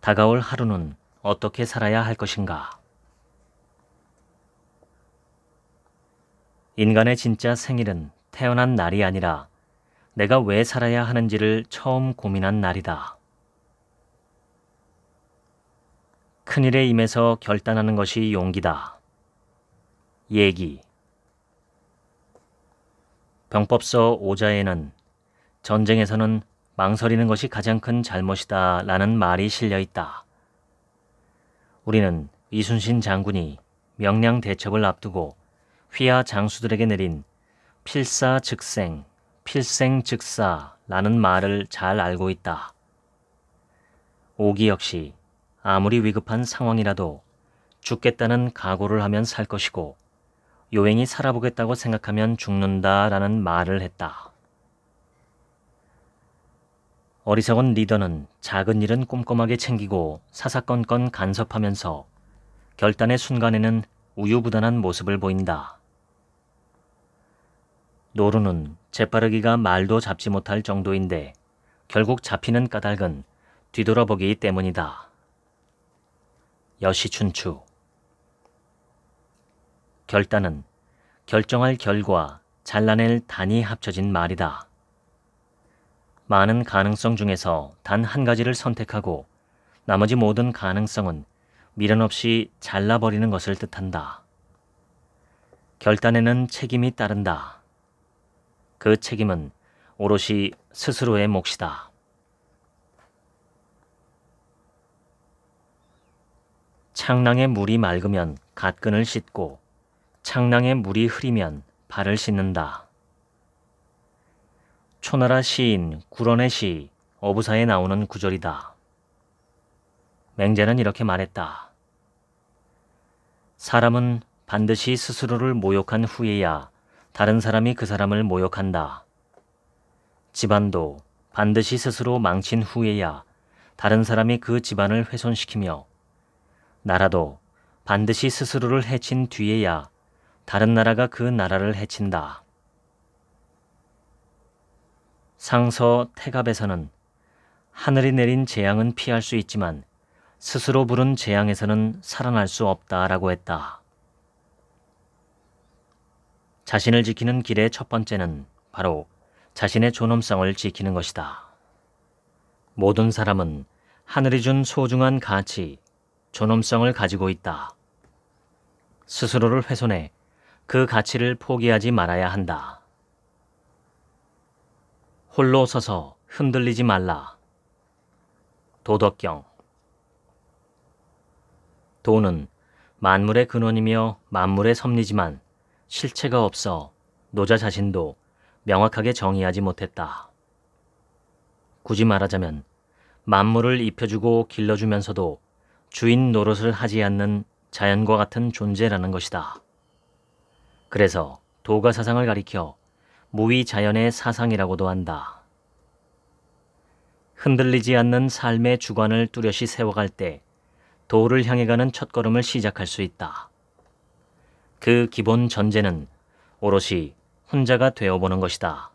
다가올 하루는 어떻게 살아야 할 것인가? 인간의 진짜 생일은 태어난 날이 아니라 내가 왜 살아야 하는지를 처음 고민한 날이다. 큰일에 임해서 결단하는 것이 용기다. 얘기 병법서 5자에는 전쟁에서는 망설이는 것이 가장 큰 잘못이다 라는 말이 실려 있다. 우리는 이순신 장군이 명량 대첩을 앞두고 휘하 장수들에게 내린 필사 즉생, 필생 즉사라는 말을 잘 알고 있다. 오기 역시 아무리 위급한 상황이라도 죽겠다는 각오를 하면 살 것이고 요행이 살아보겠다고 생각하면 죽는다라는 말을 했다. 어리석은 리더는 작은 일은 꼼꼼하게 챙기고 사사건건 간섭하면서 결단의 순간에는 우유부단한 모습을 보인다. 노루는 재빠르기가 말도 잡지 못할 정도인데 결국 잡히는 까닭은 뒤돌아보기 때문이다. 여시춘추 결단은 결정할 결과 잘라낼 단이 합쳐진 말이다. 많은 가능성 중에서 단 한 가지를 선택하고 나머지 모든 가능성은 미련 없이 잘라버리는 것을 뜻한다. 결단에는 책임이 따른다. 그 책임은 오롯이 스스로의 몫이다. 창낭에 물이 맑으면 갓끈을 씻고 창낭에 물이 흐리면 발을 씻는다. 초나라 시인 구런의 시 어부사에 나오는 구절이다. 맹자는 이렇게 말했다. 사람은 반드시 스스로를 모욕한 후에야 다른 사람이 그 사람을 모욕한다. 집안도 반드시 스스로 망친 후에야 다른 사람이 그 집안을 훼손시키며 나라도 반드시 스스로를 해친 뒤에야 다른 나라가 그 나라를 해친다. 상서 태갑에서는 하늘이 내린 재앙은 피할 수 있지만 스스로 부른 재앙에서는 살아날 수 없다라고 했다. 자신을 지키는 길의 첫 번째는 바로 자신의 존엄성을 지키는 것이다. 모든 사람은 하늘이 준 소중한 가치, 존엄성을 가지고 있다. 스스로를 훼손해 그 가치를 포기하지 말아야 한다. 홀로 서서 흔들리지 말라. 도덕경 도는 만물의 근원이며 만물의 섭리지만 실체가 없어 노자 자신도 명확하게 정의하지 못했다. 굳이 말하자면 만물을 입혀주고 길러주면서도 주인 노릇을 하지 않는 자연과 같은 존재라는 것이다. 그래서 도가 사상을 가리켜 무위 자연의 사상이라고도 한다. 흔들리지 않는 삶의 주관을 뚜렷이 세워갈 때 도를 향해 가는 첫걸음을 시작할 수 있다. 그 기본 전제는 오롯이 혼자가 되어보는 것이다.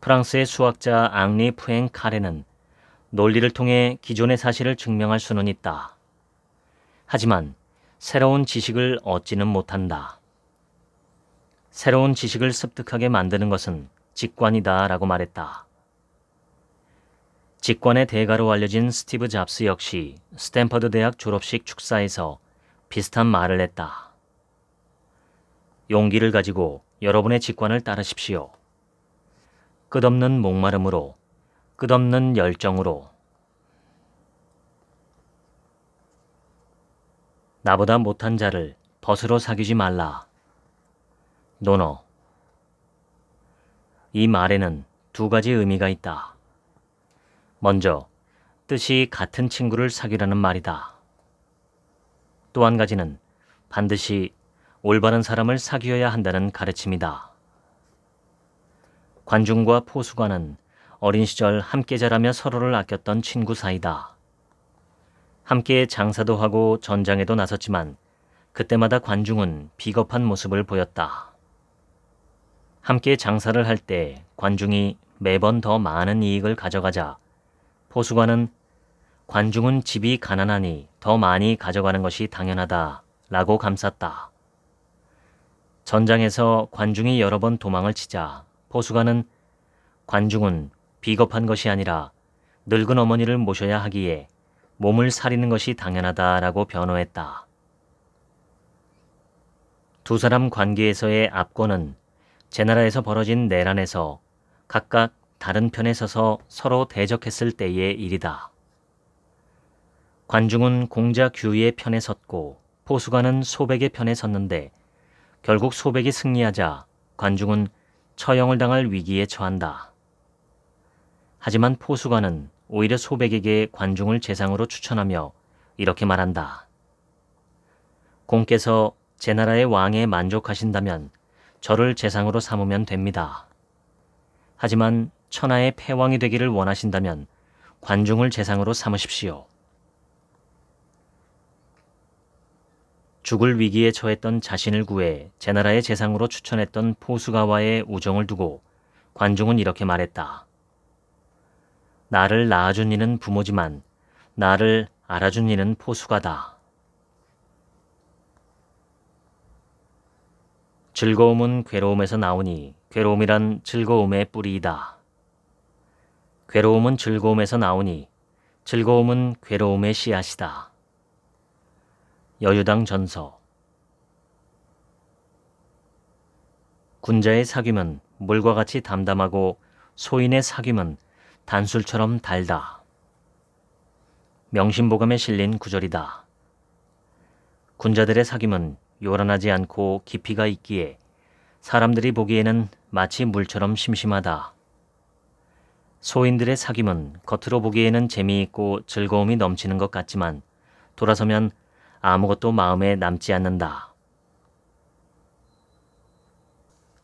프랑스의 수학자 앙리 푸행 카레는 논리를 통해 기존의 사실을 증명할 수는 있다. 하지만 새로운 지식을 얻지는 못한다. 새로운 지식을 습득하게 만드는 것은 직관이다 라고 말했다. 직관의 대가로 알려진 스티브 잡스 역시 스탠퍼드 대학 졸업식 축사에서 비슷한 말을 했다. 용기를 가지고 여러분의 직관을 따르십시오. 끝없는 목마름으로 끝없는 열정으로 나보다 못한 자를 벗으로 사귀지 말라. 노노. 이 말에는 두 가지 의미가 있다. 먼저, 뜻이 같은 친구를 사귀라는 말이다. 또 한 가지는 반드시 올바른 사람을 사귀어야 한다는 가르침이다. 관중과 포수관은 어린 시절 함께 자라며 서로를 아꼈던 친구 사이다. 함께 장사도 하고 전장에도 나섰지만 그때마다 관중은 비겁한 모습을 보였다. 함께 장사를 할 때 관중이 매번 더 많은 이익을 가져가자 포수관은 관중은 집이 가난하니 더 많이 가져가는 것이 당연하다 라고 감쌌다. 전장에서 관중이 여러 번 도망을 치자 포수관은 관중은 비겁한 것이 아니라 늙은 어머니를 모셔야 하기에 몸을 사리는 것이 당연하다라고 변호했다. 두 사람 관계에서의 압권은 제 나라에서 벌어진 내란에서 각각 다른 편에 서서 서로 대적했을 때의 일이다. 관중은 공자 규의 편에 섰고 포수관은 소백의 편에 섰는데 결국 소백이 승리하자 관중은 처형을 당할 위기에 처한다. 하지만 포수관은 오히려 소백에게 관중을 재상으로 추천하며 이렇게 말한다. 공께서 제 나라의 왕에 만족하신다면 저를 재상으로 삼으면 됩니다. 하지만 천하의 패왕이 되기를 원하신다면 관중을 재상으로 삼으십시오. 죽을 위기에 처했던 자신을 구해 제 나라의 재상으로 추천했던 포수가와의 우정을 두고 관중은 이렇게 말했다. 나를 낳아준 이는 부모지만 나를 알아준 이는 포수가다. 즐거움은 괴로움에서 나오니 괴로움이란 즐거움의 뿌리이다. 괴로움은 즐거움에서 나오니 즐거움은 괴로움의 씨앗이다. 여유당 전서 군자의 사귐은 물과 같이 담담하고 소인의 사귐은 단술처럼 달다. 명심보감에 실린 구절이다. 군자들의 사귐은 요란하지 않고 깊이가 있기에 사람들이 보기에는 마치 물처럼 심심하다. 소인들의 사귐은 겉으로 보기에는 재미있고 즐거움이 넘치는 것 같지만 돌아서면 아무것도 마음에 남지 않는다.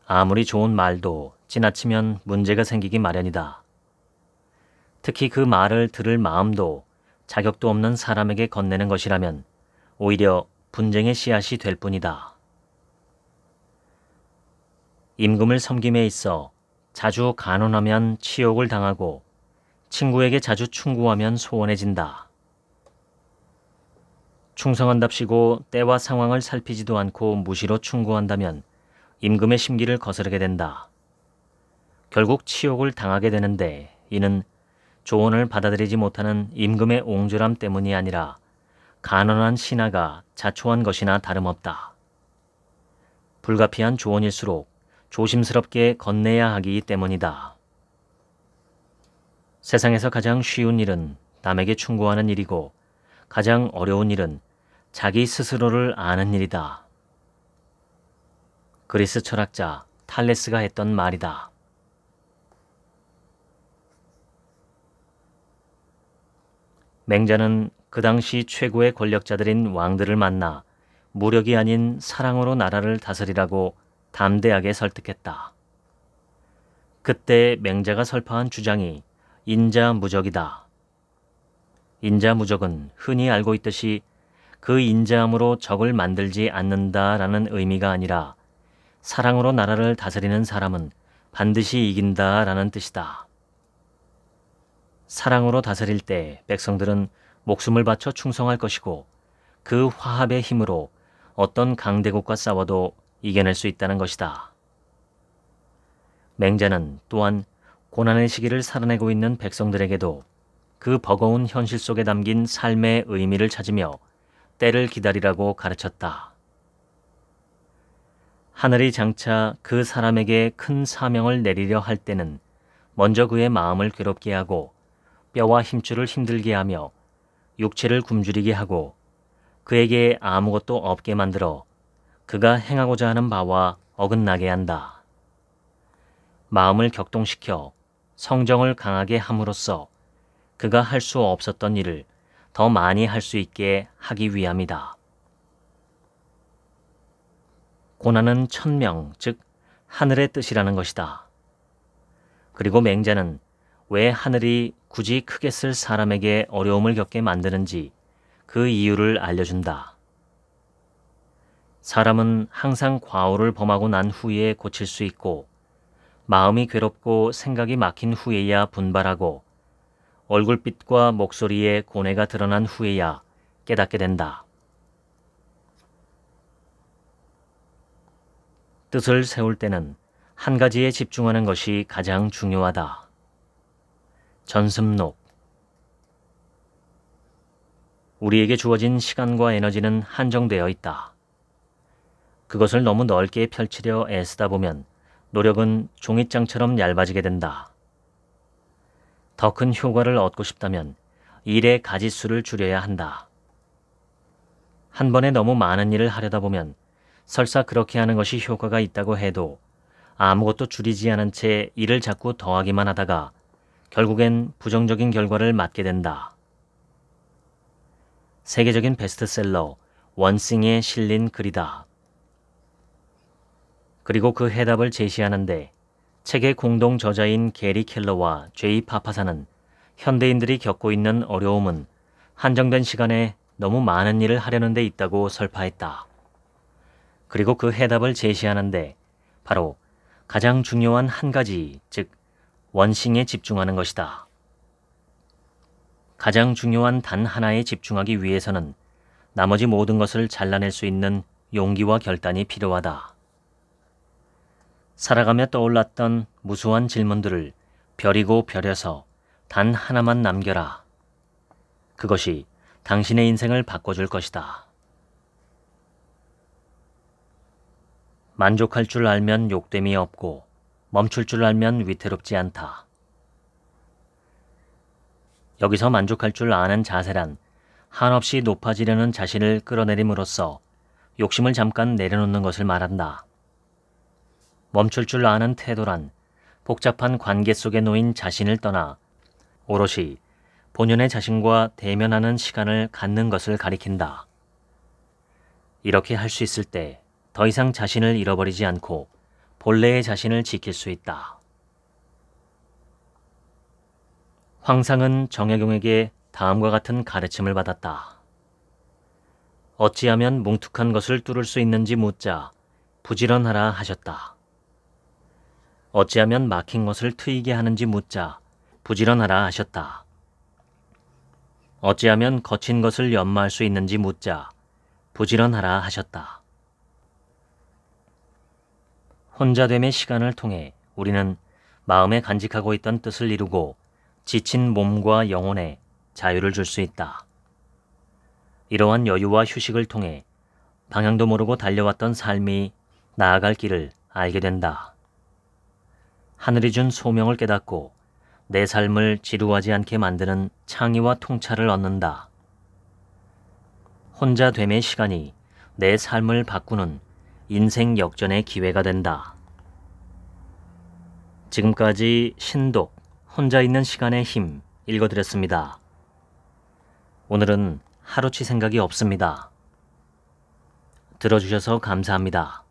아무리 좋은 말도 지나치면 문제가 생기기 마련이다. 특히 그 말을 들을 마음도 자격도 없는 사람에게 건네는 것이라면 오히려 분쟁의 씨앗이 될 뿐이다. 임금을 섬김에 있어 자주 간언하면 치욕을 당하고 친구에게 자주 충고하면 소원해진다. 충성한답시고 때와 상황을 살피지도 않고 무시로 충고한다면 임금의 심기를 거스르게 된다. 결국 치욕을 당하게 되는데 이는 조언을 받아들이지 못하는 임금의 옹졸함 때문이 아니라 가난한 신하가 자초한 것이나 다름없다. 불가피한 조언일수록 조심스럽게 건네야 하기 때문이다. 세상에서 가장 쉬운 일은 남에게 충고하는 일이고 가장 어려운 일은 자기 스스로를 아는 일이다. 그리스 철학자 탈레스가 했던 말이다. 맹자는 그 당시 최고의 권력자들인 왕들을 만나 무력이 아닌 사랑으로 나라를 다스리라고 담대하게 설득했다. 그때 맹자가 설파한 주장이 인자무적이다. 인자무적은 흔히 알고 있듯이 그 인자함으로 적을 만들지 않는다라는 의미가 아니라 사랑으로 나라를 다스리는 사람은 반드시 이긴다라는 뜻이다. 사랑으로 다스릴 때 백성들은 목숨을 바쳐 충성할 것이고 그 화합의 힘으로 어떤 강대국과 싸워도 이겨낼 수 있다는 것이다. 맹자는 또한 고난의 시기를 살아내고 있는 백성들에게도 그 버거운 현실 속에 담긴 삶의 의미를 찾으며 때를 기다리라고 가르쳤다. 하늘이 장차 그 사람에게 큰 사명을 내리려 할 때는 먼저 그의 마음을 괴롭게 하고 뼈와 힘줄을 힘들게 하며 육체를 굶주리게 하고 그에게 아무것도 없게 만들어 그가 행하고자 하는 바와 어긋나게 한다. 마음을 격동시켜 성정을 강하게 함으로써 그가 할 수 없었던 일을 더 많이 할 수 있게 하기 위함이다. 고난은 천명, 즉 하늘의 뜻이라는 것이다. 그리고 맹자는 왜 하늘이 굳이 크게 쓸 사람에게 어려움을 겪게 만드는지 그 이유를 알려준다. 사람은 항상 과오를 범하고 난 후에 고칠 수 있고 마음이 괴롭고 생각이 막힌 후에야 분발하고 얼굴빛과 목소리에 고뇌가 드러난 후에야 깨닫게 된다. 뜻을 세울 때는 한 가지에 집중하는 것이 가장 중요하다. 전습록 우리에게 주어진 시간과 에너지는 한정되어 있다. 그것을 너무 넓게 펼치려 애쓰다 보면 노력은 종잇장처럼 얇아지게 된다. 더 큰 효과를 얻고 싶다면 일의 가짓수를 줄여야 한다. 한 번에 너무 많은 일을 하려다 보면 설사 그렇게 하는 것이 효과가 있다고 해도 아무것도 줄이지 않은 채 일을 자꾸 더하기만 하다가 결국엔 부정적인 결과를 맞게 된다. 세계적인 베스트셀러 원싱에 실린 글이다. 그리고 그 해답을 제시하는데 책의 공동 저자인 게리 켈러와 제이 파파사는 현대인들이 겪고 있는 어려움은 한정된 시간에 너무 많은 일을 하려는 데 있다고 설파했다. 그리고 그 해답을 제시하는데 바로 가장 중요한 한 가지, 즉 원싱에 집중하는 것이다. 가장 중요한 단 하나에 집중하기 위해서는 나머지 모든 것을 잘라낼 수 있는 용기와 결단이 필요하다. 살아가며 떠올랐던 무수한 질문들을 별이고 별여서 단 하나만 남겨라. 그것이 당신의 인생을 바꿔줄 것이다. 만족할 줄 알면 욕됨이 없고 멈출 줄 알면 위태롭지 않다. 여기서 만족할 줄 아는 자세란 한없이 높아지려는 자신을 끌어내림으로써 욕심을 잠깐 내려놓는 것을 말한다. 멈출 줄 아는 태도란 복잡한 관계 속에 놓인 자신을 떠나 오롯이 본연의 자신과 대면하는 시간을 갖는 것을 가리킨다. 이렇게 할 수 있을 때 더 이상 자신을 잃어버리지 않고 본래의 자신을 지킬 수 있다. 황상은 정혜경에게 다음과 같은 가르침을 받았다. 어찌하면 뭉툭한 것을 뚫을 수 있는지 묻자 부지런하라 하셨다. 어찌하면 막힌 것을 트이게 하는지 묻자 부지런하라 하셨다. 어찌하면 거친 것을 연마할 수 있는지 묻자 부지런하라 하셨다. 혼자됨의 시간을 통해 우리는 마음에 간직하고 있던 뜻을 이루고 지친 몸과 영혼에 자유를 줄 수 있다. 이러한 여유와 휴식을 통해 방향도 모르고 달려왔던 삶이 나아갈 길을 알게 된다. 하늘이 준 소명을 깨닫고 내 삶을 지루하지 않게 만드는 창의와 통찰을 얻는다. 혼자됨의 시간이 내 삶을 바꾸는 인생 역전의 기회가 된다. 지금까지 신독, 혼자 있는 시간의 힘 읽어드렸습니다. 오늘은 하루치 생각이 없습니다. 들어주셔서 감사합니다.